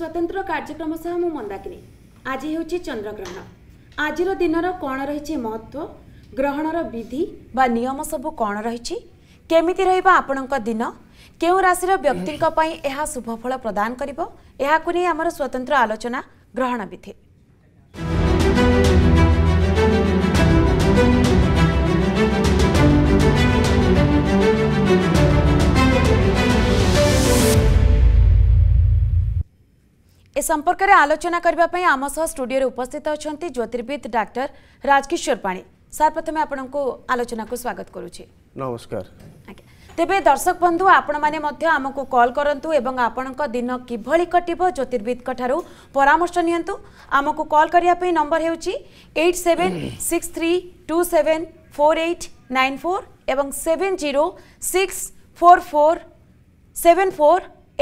ସ୍ୱତନ୍ତ୍ର କାର୍ଯ୍ୟକ୍ରମ ସହ ମୁଁ ମନ୍ଦାକିନୀ ଆଜି ହେଉଛି ଚନ୍ଦ୍ରଗ୍ରହଣ ଆଜିର ଦିନର କ'ଣ ରହିଛି ମହତ୍ଵ ଗ୍ରହଣର ବିଧି ବା ନିୟମ ସବୁ କ'ଣ ରହିଛି କେମିତି ରହିବ ଆପଣଙ୍କ ଦିନ କେଉଁ ରାଶିର ବ୍ୟକ୍ତିଙ୍କ ପାଇଁ ଏହା ଶୁଭଫଳ ପ୍ରଦାନ କରିବ ଏହାକୁ ନେଇ ଆମର ସ୍ୱତନ୍ତ୍ର ଆଲୋଚନା ଗ୍ରହଣ ବିଧି এ সম্পর্কের আলোচনা করা আম সহ স্টুডিওরে উপস্থিত অনেক জ্যোতির্বিদ ডাক্তার রাজকিশোর পাণী স্যার প্রথমে আপনার আলোচনা স্বাগত করুছি নমস্কার তেবে দর্শক বন্ধু আপনার আমি কল করতু এবং আপনার দিন কিভাবে কটব জ্যোতির্বিদ ঠার পরামর্শ নিহত আমি কল করা নম্বর হচ্ছে eight seven six three two seven four eight nine four এবং seven zero six four four seven four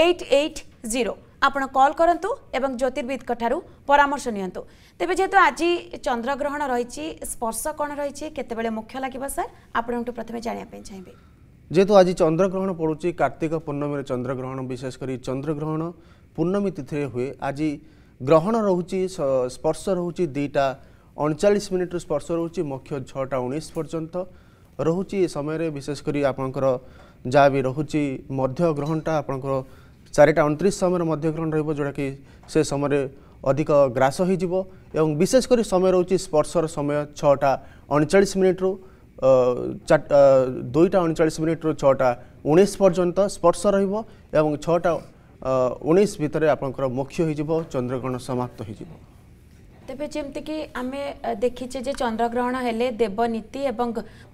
eight eight zero ଆପଣ କଲ୍ କରନ୍ତୁ ଏବଂ ଜ୍ୟୋତିର୍ବିଦଙ୍କ ଠାରୁ ପରାମର୍ଶ ନିଅନ୍ତୁ ତେବେ ଯେହେତୁ ଆଜି ଚନ୍ଦ୍ରଗ୍ରହଣ ରହିଛି ସ୍ପର୍ଶ କ'ଣ ରହିଛି କେତେବେଳେ ମୁଖ୍ୟ ଲାଗିବ ସାର୍ ଆପଣଙ୍କଠୁ ପ୍ରଥମେ ଜାଣିବା ପାଇଁ ଚାହିଁବି ଯେହେତୁ ଆଜି ଚନ୍ଦ୍ରଗ୍ରହଣ ପଡ଼ୁଛି କାର୍ତ୍ତିକ ପୂର୍ଣ୍ଣମୀରେ ଚନ୍ଦ୍ରଗ୍ରହଣ ବିଶେଷ କରି ଚନ୍ଦ୍ରଗ୍ରହଣ ପୂର୍ଣ୍ଣମୀ ତିଥିରେ ହୁଏ ଆଜି ଗ୍ରହଣ ରହୁଛି ସ୍ପର୍ଶ ରହୁଛି ଦୁଇଟା ଅଣଚାଳିଶ ମିନିଟ୍ରୁ ସ୍ପର୍ଶ ରହୁଛି ମୁଖ୍ୟ ଛଅଟା ଉଣେଇଶ ପର୍ଯ୍ୟନ୍ତ ରହୁଛି ଏ ସମୟରେ ବିଶେଷ କରି ଆପଣଙ୍କର ଯାହା ବି ରହୁଛି ମଧ୍ୟ ଗ୍ରହଣଟା ଆପଣଙ୍କର ଚାରିଟା ଅଣତିରିଶ ସମୟରେ ମଧ୍ୟଗ୍ରହଣ ରହିବ ଯେଉଁଟାକି ସେ ସମୟରେ ଅଧିକ ଗ୍ରାସ ହୋଇଯିବ ଏବଂ ବିଶେଷ କରି ସମୟ ରହୁଛି ସ୍ପର୍ଶର ସମୟ ଛଅଟା ଅଣଚାଳିଶ ମିନିଟ୍ରୁ ଦୁଇଟା ଅଣଚାଳିଶ ମିନିଟ୍ରୁ ଛଅଟା ଉଣେଇଶ ପର୍ଯ୍ୟନ୍ତ ସ୍ପର୍ଶ ରହିବ ଏବଂ ଛଅଟା ଉଣେଇଶ ଭିତରେ ଆପଣଙ୍କର ମୁଖ୍ୟ ହୋଇଯିବ ଚନ୍ଦ୍ରଗ୍ରହଣ ସମାପ୍ତ ହୋଇଯିବ ତେବେ ଯେମିତିକି ଆମେ ଦେଖିଛେ ଯେ ଚନ୍ଦ୍ରଗ୍ରହଣ ହେଲେ ଦେବନୀତି ଏବଂ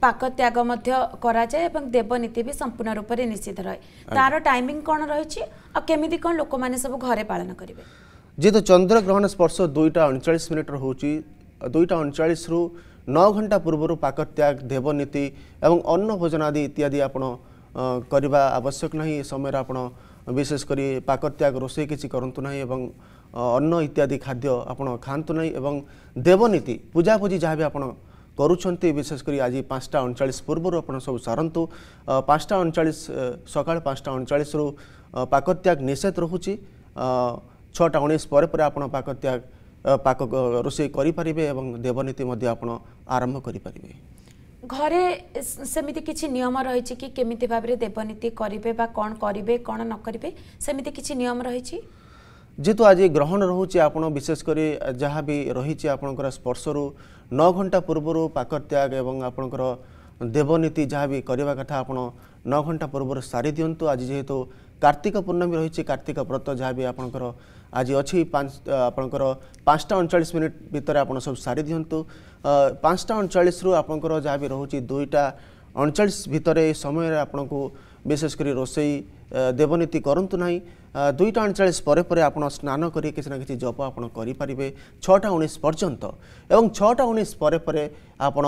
ପାକ ତ୍ୟାଗ ମଧ୍ୟ କରାଯାଏ ଏବଂ ଦେବନୀତି ବି ସମ୍ପୂର୍ଣ୍ଣ ରୂପରେ ନିଶ୍ଚିତ ରହେ ତାର ଟାଇମିଂ କ'ଣ ରହିଛି ଆଉ କେମିତି କ'ଣ ଲୋକମାନେ ସବୁ ଘରେ ପାଳନ କରିବେ ଯେହେତୁ ଚନ୍ଦ୍ରଗ୍ରହଣ ସ୍ପର୍ଶ ଦୁଇଟା ଅଣଚାଳିଶ ମିନିଟ୍ର ହେଉଛି ଦୁଇଟା ଅଣଚାଳିଶରୁ ନଅ ଘଣ୍ଟା ପୂର୍ବରୁ ପାକ ତ୍ୟାଗ ଦେବନୀତି ଏବଂ ଅନ୍ନ ଭୋଜନ ଆଦି ଇତ୍ୟାଦି ଆପଣ କରିବା ଆବଶ୍ୟକ ନାହିଁ ଏ ସମୟରେ ଆପଣ ବିଶେଷ କରି ପାକ ତ୍ୟାଗ ରୋଷେଇ କିଛି କରନ୍ତୁ ନାହିଁ ଏବଂ ଅନ୍ନ ଇତ୍ୟାଦି ଖାଦ୍ୟ ଆପଣ ଖାଆନ୍ତୁ ନାହିଁ ଏବଂ ଦେବନୀତି ପୂଜାପୂଜି ଯାହା ବି ଆପଣ କରୁଛନ୍ତି ବିଶେଷ କରି ଆଜି ପାଞ୍ଚଟା ଅଣଚାଳିଶ ପୂର୍ବରୁ ଆପଣ ସବୁ ସାରନ୍ତୁ ପାଞ୍ଚଟା ଅଣଚାଳିଶ ସକାଳୁ ପାଞ୍ଚଟା ଅଣଚାଳିଶରୁ ପାକତ୍ୟାଗ ନିଷେଧ ରହୁଛି ଛଅଟା ଉଣେଇଶ ପରେ ପରେ ଆପଣ ପାକତ୍ୟାଗ ପାକ ରୋଷେଇ କରିପାରିବେ ଏବଂ ଦେବନୀତି ମଧ୍ୟ ଆପଣ ଆରମ୍ଭ କରିପାରିବେ ଘରେ ସେମିତି କିଛି ନିୟମ ରହିଛି କି କେମିତି ଭାବରେ ଦେବନୀତି କରିବେ ବା କ'ଣ କରିବେ କ'ଣ ନ କରିବେ ସେମିତି କିଛି ନିୟମ ରହିଛି ଯେହେତୁ ଆଜି ଗ୍ରହଣ ରହୁଛି ଆପଣ ବିଶେଷ କରି ଯାହା ବି ରହିଛି ଆପଣଙ୍କର ସ୍ପର୍ଶରୁ ନଅ ଘଣ୍ଟା ପୂର୍ବରୁ ପାକତ୍ୟାଗ ଏବଂ ଆପଣଙ୍କର ଦେବନୀତି ଯାହା ବି କରିବା କଥା ଆପଣ ନଅ ଘଣ୍ଟା ପୂର୍ବରୁ ସାରି ଦିଅନ୍ତୁ ଆଜି ଯେହେତୁ କାର୍ତ୍ତିକ ପୂର୍ଣ୍ଣମୀ ରହିଛି କାର୍ତ୍ତିକ ବ୍ରତ ଯାହା ବି ଆପଣଙ୍କର ଆଜି ଅଛି ପାଞ୍ଚ ଆପଣଙ୍କର ପାଞ୍ଚଟା ଅଣଚାଳିଶ ମିନିଟ୍ ଭିତରେ ଆପଣ ସବୁ ସାରି ଦିଅନ୍ତୁ ପାଞ୍ଚଟା ଅଣଚାଳିଶରୁ ଆପଣଙ୍କର ଯାହା ବି ରହୁଛି ଦୁଇଟା ଅଣଚାଳିଶ ଭିତରେ ଏ ସମୟରେ ଆପଣଙ୍କୁ ବିଶେଷକରି ରୋଷେଇ ଦେବନୀତି କରନ୍ତୁ ନାହିଁ ଦୁଇଟା ଅଣଚାଳିଶ ପରେ ପରେ ଆପଣ ସ୍ନାନ କରି କିଛି ନା କିଛି ଜପ ଆପଣ କରିପାରିବେ ଛଅଟା ଉଣେଇଶ ପର୍ଯ୍ୟନ୍ତ ଏବଂ ଛଅଟା ଉଣେଇଶ ପରେ ପରେ ଆପଣ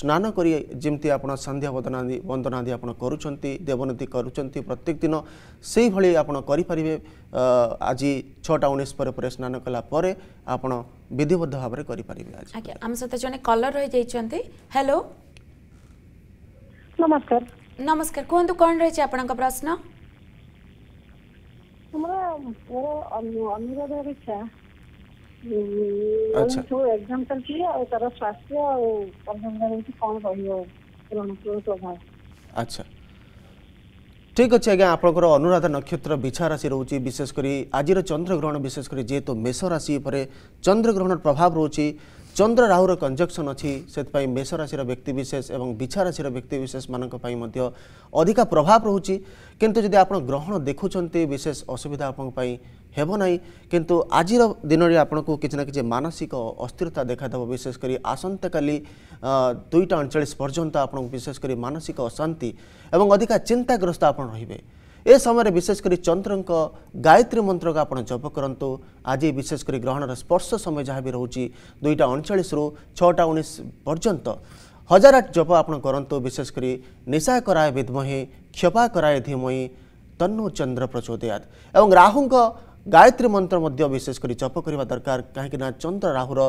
ସ୍ନାନ କରି ଯେମିତି ଆପଣ ସନ୍ଧ୍ୟା ବଦନାଦି ବନ୍ଦନାଦି ଆପଣ କରୁଛନ୍ତି ଦେବନୀତି କରୁଛନ୍ତି ପ୍ରତ୍ୟେକ ଦିନ ସେହିଭଳି ଆପଣ କରିପାରିବେ ଆଜି ଛଅଟା ଉଣେଇଶ ପରେ ପରେ ସ୍ନାନ କଲା ପରେ ଆପଣ ବିଧିବଦ୍ଧ ଭାବରେ କରିପାରିବେ ଆଜି ଆଜ୍ଞା ଆମ ସହିତ ଜଣେ କଲର୍ ରହିଯାଇଛନ୍ତି ହ୍ୟାଲୋ ନମସ୍କାର নমস্কার কুহতু কন রয়েছে আপনার প্রশ্ন অনুরোধ ইচ্ছা আচ্ছা ଯୋଉ ଏକ୍ଜାମ୍ ଚାଲିଛି ଆଉ ତାର ସ୍ୱାସ୍ଥ୍ୟ ଆଉ ପରିଜନର ହେଉଛି କ'ଣ ରହିବ ରଣପୁର ପ୍ରଭାବ ଆଚ୍ଛା ঠিক আছে আজ্ঞা আপনার অনুরাধা নক্ষত্র বিছা রাশি রয়েছে বিশেষ করে আজির চন্দ্রগ্রহণ বিশেষ করে যেহেতু মেষ রাশি উপরে চন্দ্রগ্রহণর প্রভাব রয়েছে চন্দ্র রাহুর কনজকশন অছি সেপাই মেষ রাশির ব্যক্তিবিশেষ এবং বিছা রাশির ব্যক্তিবিশেষ মানুষ অধিকা প্রভাব রয়েছে কিন্তু যদি আপনার গ্রহণ দেখুম বিশেষ অসুবিধা আপনার ହେବ ନାହିଁ କିନ୍ତୁ ଆଜିର ଦିନରେ ଆପଣଙ୍କୁ କିଛି ନା କିଛି ମାନସିକ ଅସ୍ଥିରତା ଦେଖାଦେବ ବିଶେଷ କରି ଆସନ୍ତାକାଲି ଦୁଇଟା ଅଣଚାଳିଶ ପର୍ଯ୍ୟନ୍ତ ଆପଣଙ୍କୁ ବିଶେଷ କରି ମାନସିକ ଅଶାନ୍ତି ଏବଂ ଅଧିକା ଚିନ୍ତାଗ୍ରସ୍ତ ଆପଣ ରହିବେ ए समय विशेषकर चंद्र गायत्री मंत्र को आप जप करूँ आज विशेषकर ग्रहण स्पर्श समय जहाँ भी रोचे दुईटा अणचाश रु छटा उन्नीस पर्यंत हजार आठ जप आप करूँ विशेषकर निशा कराए विद्महे क्षपा कराए धीमहि तन्नो चंद्र प्रचोदयात एवं राहु गायत्री मंत्र विशेषकर जप करने दरकार कहीं चंद्र राहुर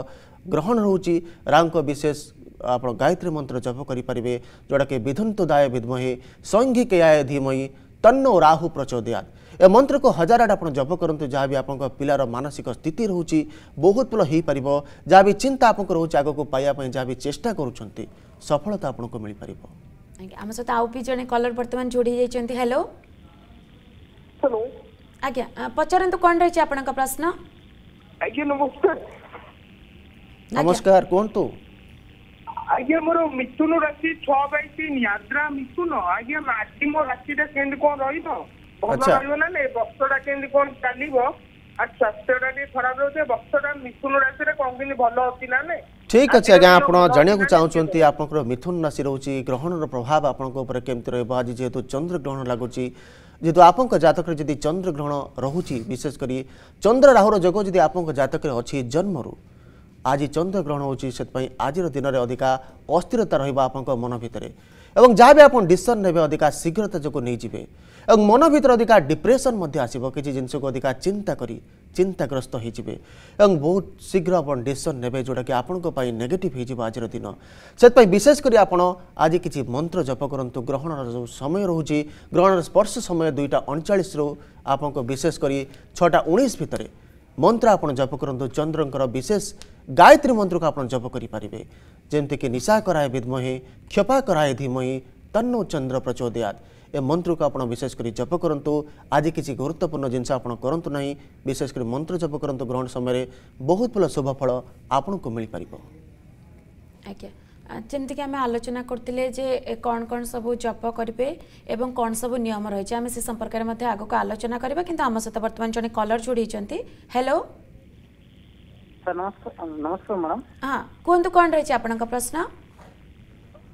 ग्रहण रोच राहु विशेष आप गायत्री मंत्र जप करें जोटा कि विधंतु दाय विद्महे संघिकयाय ତନ୍ନୋ ରାହୁ ପ୍ରଚୋଦୟାତ ଏ ମନ୍ତ୍ରକୁ ହଜାର ଆଡ଼େ ଆପଣ ଜପ କରନ୍ତୁ ଯାହା ବି ଆପଣଙ୍କ ପିଲାର ମାନସିକ ସ୍ଥିତି ରହୁଛି ବହୁତ ଭଲ ହୋଇପାରିବ ଯାହା ବି ଚିନ୍ତା ଆପଣଙ୍କୁ ରହୁଛି ଆଗକୁ ପାଇବା ପାଇଁ ଯାହା ବି ଚେଷ୍ଟା କରୁଛନ୍ତି ସଫଳତା ଆପଣଙ୍କୁ ମିଳିପାରିବ ଆଜ୍ଞା ଆମ ସହିତ ଆଉ ବି ଜଣେ କଲର ବର୍ତ୍ତମାନ ଯୋଡ଼ି ଯାଇଛନ୍ତି ହ୍ୟାଲୋ ହ୍ୟାଲୋ ଆଜ୍ଞା ପଚାରନ୍ତୁ କ'ଣ ରହିଛି ଆପଣଙ୍କ ପ୍ରଶ୍ନ ଆଜ୍ଞା ନମସ୍କାର ନମସ୍କାର କୁହନ୍ତୁ ଆଜ୍ଞା ମୋର ମିଥୁନ ରାଶି ଛଅ ବାଇ ତିନି ଆଦ୍ରା ମିଥୁନ ଆଜ୍ଞା ଆଜି ମୋ ରାଶିଟା କେମିତି କଣ ରହିବ ଭଲ ରହିବ ନା ନାଇଁ ବର୍ଷଟା କେମିତି କଣ ଚାଲିବ ଆଉ ସ୍ୱାସ୍ଥ୍ୟଟା ଟିକେ ଖରାପ ରହୁଛି ବର୍ଷଟା ମିଥୁନ ରାଶିରେ କଣ କେମିତି ଭଲ ଅଛି ନା ନାଇଁ ঠিক আছে আজ্ঞা আপনার জাঁয়া চাহুমান আপনার মিথুন রাশি রয়েছে গ্রহণর প্রভাব আপনার উপরে কমিটি রহব আজ যেহেতু চন্দ্রগ্রহণ লাগুচি যেহেতু আপনার জাতকরে যদি চন্দ্রগ্রহণ রয়েছে বিশেষ করে চন্দ্র রাহুর যোগ যদি আপনার জাতকরে অছি জন্মরু ଆଜି ଚନ୍ଦ୍ରଗ୍ରହଣ ହେଉଛି ସେଥିପାଇଁ ଆଜିର ଦିନରେ ଅଧିକା ଅସ୍ଥିରତା ରହିବ ଆପଣଙ୍କ ମନ ଭିତରେ ଏବଂ ଯାହା ବି ଆପଣ ଡିସିସନ୍ ନେବେ ଅଧିକା ଶୀଘ୍ରତା ଯୋଗୁଁ ନେଇଯିବେ ଏବଂ ମନ ଭିତରେ ଅଧିକା ଡିପ୍ରେସନ୍ ମଧ୍ୟ ଆସିବ କିଛି ଜିନିଷକୁ ଅଧିକା ଚିନ୍ତା କରି ଚିନ୍ତାଗ୍ରସ୍ତ ହୋଇଯିବେ ଏବଂ ବହୁତ ଶୀଘ୍ର ଆପଣ ଡିସିସନ୍ ନେବେ ଯେଉଁଟାକି ଆପଣଙ୍କ ପାଇଁ ନେଗେଟିଭ୍ ହୋଇଯିବ ଆଜିର ଦିନ ସେଥିପାଇଁ ବିଶେଷ କରି ଆପଣ ଆଜି କିଛି ମନ୍ତ୍ର ଜପ କରନ୍ତୁ ଗ୍ରହଣର ଯେଉଁ ସମୟ ରହୁଛି ଗ୍ରହଣର ସ୍ପର୍ଶ ସମୟ ଦୁଇଟା ଅଣଚାଳିଶରୁ ଆପଣଙ୍କୁ ବିଶେଷ କରି ଛଅଟା ଉଣେଇଶ ଭିତରେ ମନ୍ତ୍ର ଆପଣ ଜପ କରନ୍ତୁ ଚନ୍ଦ୍ରଙ୍କର ବିଶେଷ ଗାୟତ୍ରୀ ମନ୍ତ୍ରକୁ ଆପଣ ଜପ କରିପାରିବେ ଯେମିତିକି ନିଶା କରାଏ ବିଦ୍ମହେ କ୍ଷପା କରାଏ ଧୀମହେ ତନ୍ନୁ ଚନ୍ଦ୍ର ପ୍ରଚୋଦୟାତ୍ ଏ ମନ୍ତ୍ରକୁ ଆପଣ ବିଶେଷ କରି ଜପ କରନ୍ତୁ ଆଜି କିଛି ଗୁରୁତ୍ୱପୂର୍ଣ୍ଣ ଜିନିଷ ଆପଣ କରନ୍ତୁ ନାହିଁ ବିଶେଷ କରି ମନ୍ତ୍ର ଜପ କରନ୍ତୁ ଗ୍ରହଣ ସମୟରେ ବହୁତ ଭଲ ଶୁଭଫଳ ଆପଣଙ୍କୁ ମିଳିପାରିବ ଆଜ୍ଞା ଯେମିତିକି ଆମେ ଆଲୋଚନା କରିଥିଲେ ଯେ କ'ଣ କ'ଣ ସବୁ ଜପ କରିବେ ଏବଂ କ'ଣ ସବୁ ନିୟମ ରହିଛି ଆମେ ସେ ସମ୍ପର୍କରେ ମଧ୍ୟ ଆଗକୁ ଆଲୋଚନା କରିବା କିନ୍ତୁ ଆମ ସହିତ ବର୍ତ୍ତମାନ ଜଣେ କଲର୍ ଯୋଡ଼ିଛନ୍ତି ହ୍ୟାଲୋ ନମସ୍କାର ମ୍ୟାଡ଼ାମ୍ ହଁ କୁହନ୍ତୁ କ'ଣ ରହିଛି ଆପଣଙ୍କ ପ୍ରଶ୍ନ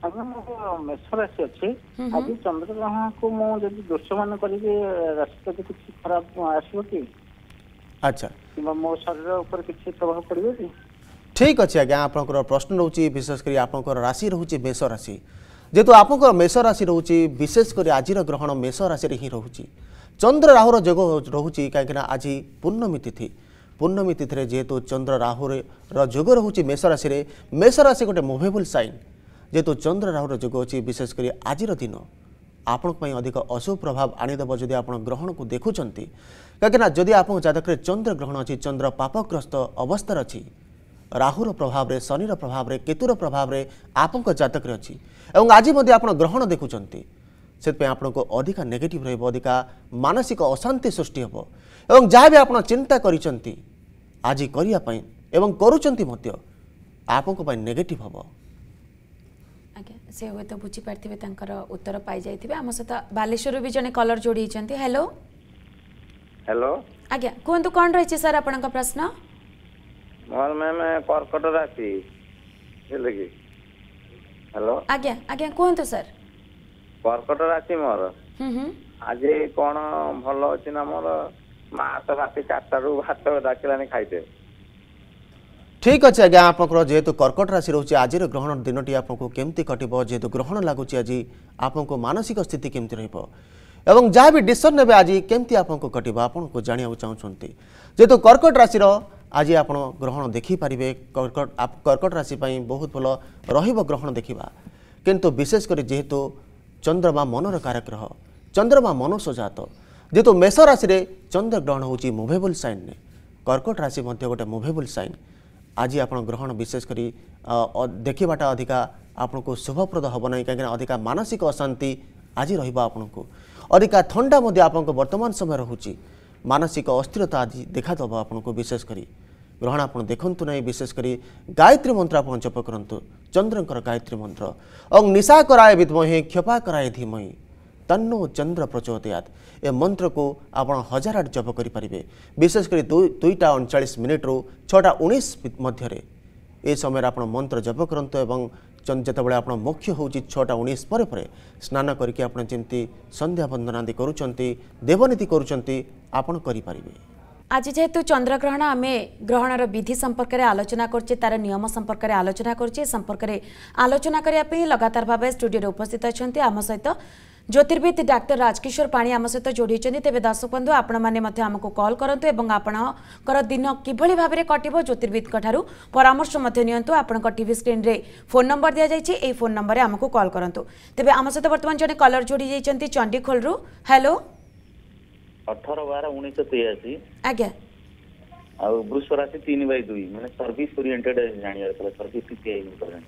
ଆଜ୍ଞା ମୋର ମେଷ ରାଶି ଅଛି ଆଜି ଚନ୍ଦ୍ରଗ୍ରହଣକୁ ମୁଁ ଯଦି ଦୃଶ୍ୟମାନ କରିବି ରାଶି କିଛି ଖରାପ ଆସିବ କି ଆଚ୍ଛା କିମ୍ବା ମୋ ଶରୀର ଉପରେ କିଛି ପ୍ରଭାବ ପଡ଼ିବ କି ঠিক আছে আজ্ঞা আপনার প্রশ্ন রয়েছে বিশেষ করে আপনার রাশি রয়েছে মেষ রাশি যেহেতু আপনার মেষ রাশি রয়েছে বিশেষ করে আজির গ্রহণ মেষ রাশি হি রয়েছে চন্দ্র রাহুর যোগ রয়েছে কিনা আজ পূর্ণমী তিথি পূর্ণমী তিথি যেহেতু চন্দ্র রাহুর যোগ রয়েছে মেষ রাশি মেষ রাশি গোটে মুভেবল সাইন যেহেতু চন্দ্র রাহুর যোগ অছি বিশেষ করে আজির দিন ଆପଣଙ୍କ ପାଇଁ ଅଧିକ ଅଶୁଭ ପ୍ରଭାବ ଆଣିଦେବ ଯଦି ଆପଣ ଗ୍ରହଣକୁ ଦେଖୁଛନ୍ତି କାହିଁକିନା ଯଦି ଆପଣଙ୍କ ଜାତକରେ ଚନ୍ଦ୍ର ଗ୍ରହଣ ଅଛି ଚନ୍ଦ୍ର ପାପଗ୍ରସ୍ତ ଅବସ୍ଥାରେ ଅଛି ରାହୁର ପ୍ରଭାବରେ ଶନିର ପ୍ରଭାବରେ କେତୁର ପ୍ରଭାବରେ ଆପଣଙ୍କ ଜାତକରେ ଅଛି ଏବଂ ଆଜି ମଧ୍ୟ ଆପଣ ଗ୍ରହଣ ଦେଖୁଛନ୍ତି ସେଥିପାଇଁ ଆପଣଙ୍କୁ ଅଧିକା ନେଗେଟିଭ୍ ରହିବ ଅଧିକା ମାନସିକ ଅଶାନ୍ତି ସୃଷ୍ଟି ହେବ ଏବଂ ଯାହା ବି ଆପଣ ଚିନ୍ତା କରିଛନ୍ତି ଆଜି କରିବା ପାଇଁ ଏବଂ କରୁଛନ୍ତି ମଧ୍ୟ ଆପଣଙ୍କ ପାଇଁ ନେଗେଟିଭ୍ ହେବ ଆଜ୍ଞା ସେ ହୁଏତ ବୁଝିପାରିଥିବେ ତାଙ୍କର ଉତ୍ତର ପାଇଯାଇଥିବେ ଆମ ସହିତ ବାଲେଶ୍ୱରରୁ ବି ଜଣେ କଲର୍ ଯୋଡ଼ି ହେଇଛନ୍ତି ହ୍ୟାଲୋ ହ୍ୟାଲୋ ଆଜ୍ଞା କୁହନ୍ତୁ କ'ଣ ରହିଛି ସାର୍ ଆପଣଙ୍କ ପ୍ରଶ୍ନ ମୋର ମ୍ୟାମ୍ କର୍କଟ ରାଶି ବୁଝିଲେ କି ହ୍ୟାଲୋ ଆଜ୍ଞା ଆଜ୍ଞା କୁହନ୍ତୁ ସାର୍ କର୍କଟ ରାଶି ମୋର ଆଜି କ'ଣ ଭଲ ଅଛି ନା ମୋର ମା ତ ରାତି ଚାରିଟାରୁ ଭାତ ଡାକିଲାଣି ଖାଇତେ ঠিক আছে আজ্ঞা আপনার যেহেতু কর্কট রাশি রয়েছে আজির গ্রহণ দিনটি আপনার কমিটি কটব যেহেতু গ্রহণ লাগুচি আজ আপনার মানসিক স্থিতি কমিটি রহব এবং যা বি ডিসিশন নেবে আজ কমিটি আপনার কটব আপনার জাঁয়া চাহুমান যেহেতু কর্কট রাশি आज ଆପଣ ଗ୍ରହଣ ଦେଖିପାରିବେ କର୍କଟ ରାଶି ପାଇଁ ବହୁତ ଭଲ ରହିବ ଗ୍ରହଣ ଦେଖିବା କିନ୍ତୁ ବିଶେଷ କରି ଯେହେତୁ ଚନ୍ଦ୍ରମା ମନର କାରଗ୍ରହ ଚନ୍ଦ୍ରମା ମନସଜାତ ଯେହେତୁ ମେଷ ରାଶିରେ ଚନ୍ଦ୍ରଗ୍ରହଣ ହେଉଛି ମୁଭେବୁଲ୍ ସାଇନ୍ରେ କର୍କଟ ରାଶି ମଧ୍ୟ ଗୋଟେ ମୁଭେବୁଲ୍ ସାଇନ୍ ଆଜି ଆପଣ ଗ୍ରହଣ ବିଶେଷ କରି ଦେଖିବାଟା ଅଧିକା ଆପଣଙ୍କୁ ଶୁଭପ୍ରଦ ହେବ ନାହିଁ କାହିଁକିନା ଅଧିକା ମାନସିକ ଅଶାନ୍ତି ଆଜି ରହିବ ଆପଣଙ୍କୁ ଅଧିକା ଥଣ୍ଡା ମଧ୍ୟ ଆପଣଙ୍କ ବର୍ତ୍ତମାନ ସମୟ ରହୁଛି ମାନସିକ ଅସ୍ଥିରତା ଆଜି ଦେଖାଦେବ ଆପଣଙ୍କୁ ବିଶେଷ କରି ग्रहण आपण देखन्तु नै विशेष करी गायत्री मंत्रा जप करन्तु चंद्रकर गायत्री मंत्र अंग निसा कराय बित्महि ख्यपा कराय धीमहि तन्नो चंद्र प्रचोदयात ए मंत्र को आपण हजार आठ जप करि परिबे विशेष करी दुईटा 39 मिनिट रो 6टा 19 मध्ये ए समय आपण मंत्र जप करंत एवं जतबेला आपण मुख्य होउछी 6टा 19 पर पर स्नान करिके आपण जेंती संध्या वंदनादि करूचंती देवनिती करूचंती आपण करि আজ যেহেতু চন্দ্রগ্রহণ আমি গ্রহণের বিধি সম্পর্কের আলোচনা করছি তার নিয়ম সম্পর্কের আলোচনা করছি এ সম্পর্কের আলোচনা করা লগাতার ভাবে স্টুডিওতে উপস্থিত অনেক আমার সহ জ্যোতির্বিদ ডাক্তার রাজকিশোর পাণি আমার সহ যোড়ি তেমনি দর্শক বন্ধু আপনার আমি কল করতু এবং আপনার দিন কিভাবে ভাবে কটব জ্যোতির্বিদ্ঠার পরামর্শ নিয়ন্তু আপনার টিভি স্ক্রিনে ফোন নম্বর দিয়া যাই এই ফোন নম্বরে আমাকে কল করতু তবে আমার সহ বর্তমান জন কলর যোড়ি যাই চণ্ডীখোলু হ্যালো ଅଠର ବାର ଉଣେଇଶହ ତେୟାଅଶୀ ଆଜ୍ଞା ଆଉ ବୃଷ ରାଶି ତିନି ବାଇ ଦୁଇ ମାନେ ସର୍ଭିସ୍ ଓରିଏଣ୍ଟେଡ୍ ଜାଣିବାର ଥିଲା ସର୍ଭିସ୍ ସିପିଆଇ ଉପରେ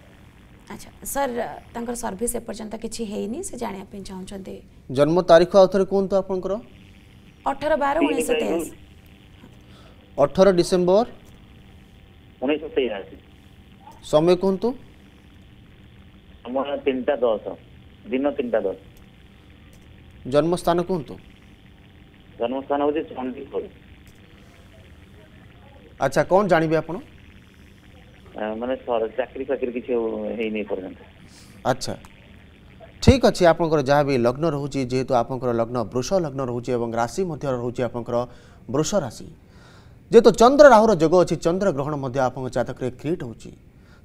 ଆଚ୍ଛା ସାର୍ ତାଙ୍କର ସର୍ଭିସ୍ ଏପର୍ଯ୍ୟନ୍ତ କିଛି ହେଇନି ସେ ଜାଣିବା ପାଇଁ ଚାହୁଁଛନ୍ତି ଜନ୍ମ ତାରିଖ ଆଉ ଥରେ କୁହନ୍ତୁ ଆପଣଙ୍କର ଅଠର ବାର ଉଣେଇଶହ ତେୟାଅଶୀ ଅଠର ଡିସେମ୍ବର ଉଣେଇଶହ ତେୟାଅଶୀ ସମୟ କୁହନ୍ତୁ ସମୟ ତିନିଟା ଦଶ ଦିନ ତିନିଟା ଦଶ ଜନ୍ମସ୍ଥାନ କୁହନ୍ତୁ জন্মস্থান হচ্ছে ଚଣ୍ଡିଖୋଲ আচ্ছা কোন জানিবে আপন মানে চাকরি ফাকরি কিছু ହେଇନି ଏପର୍ଯ୍ୟନ୍ତ আচ্ছা ঠিক আছে আপনার যা বি লগ্ন রয়েছে যেহেতু আপনার লগ্ন বৃষ লগ্ন রয়েছে এবং রাশি মধ্যে রয়েছে আপনার বৃষ রাশি যেহেতু চন্দ্র রাহুর যোগ অছি চন্দ্র গ্রহণ মধ্যে আপনার জাতকরে ক্রিয়েট হচ্ছে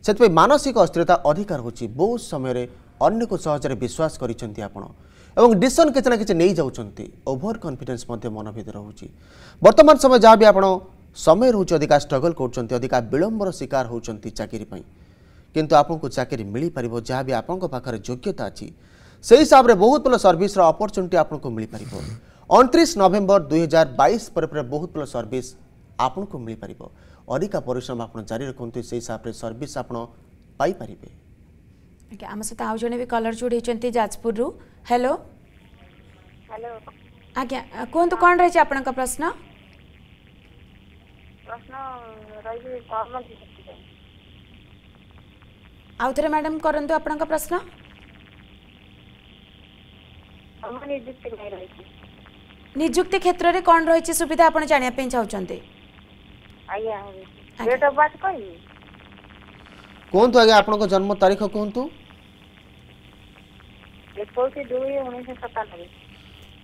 সেপাই মানসিক অস্থিরতা অধিকা রয়েছে বহু সময় অন্যকে সহজে বিশ্বাস করেছেন আপনার डिशन किसी ना कि नहीं जाभर कन्फिडेन्स मन भर रोच बर्तमान समय जहाँ भी आप समय रोच अधिका स्ट्रगल कर विलंबर शिकार होती चाकरी कितु आपको चाकरी मिल पार जहाँ भी आपरे योग्यता अच्छी से हिसाब से बहुत भल सर्स अपरच्युनिटी आपको मिल पार अंतरीश नवेम्बर दुई हजार बैस पर बहुत भल सर्स आपको मिल पार अधिका पिश्रम आप जारी रखु से हिसाब से सर्विस आपड़े ଆଜ୍ଞା ଆମ ସହିତ ଆଉ ଜଣେ ବି କଲର୍ ଯୋଡ଼ି ହୋଇଛନ୍ତି ଯାଜପୁରରୁ ହ୍ୟାଲୋ ହ୍ୟାଲୋ ଆଜ୍ଞା କୁହନ୍ତୁ କ'ଣ ରହିଛି ଆପଣଙ୍କ ପ୍ରଶ୍ନ ପ୍ରଶ୍ନ ରହିଛି ଆଉ ଥରେ ମ୍ୟାଡ଼ାମ୍ କରନ୍ତୁ ଆପଣଙ୍କ ପ୍ରଶ୍ନ ନିଯୁକ୍ତି କ୍ଷେତ୍ରରେ କ'ଣ ରହିଛି ସୁବିଧା ଆପଣ ଜାଣିବା ପାଇଁ ଚାହୁଁଛନ୍ତି କୁହନ୍ତୁ ଆଜ୍ଞା ଆପଣଙ୍କ ଜନ୍ମ ତାରିଖ କୁହନ୍ତୁ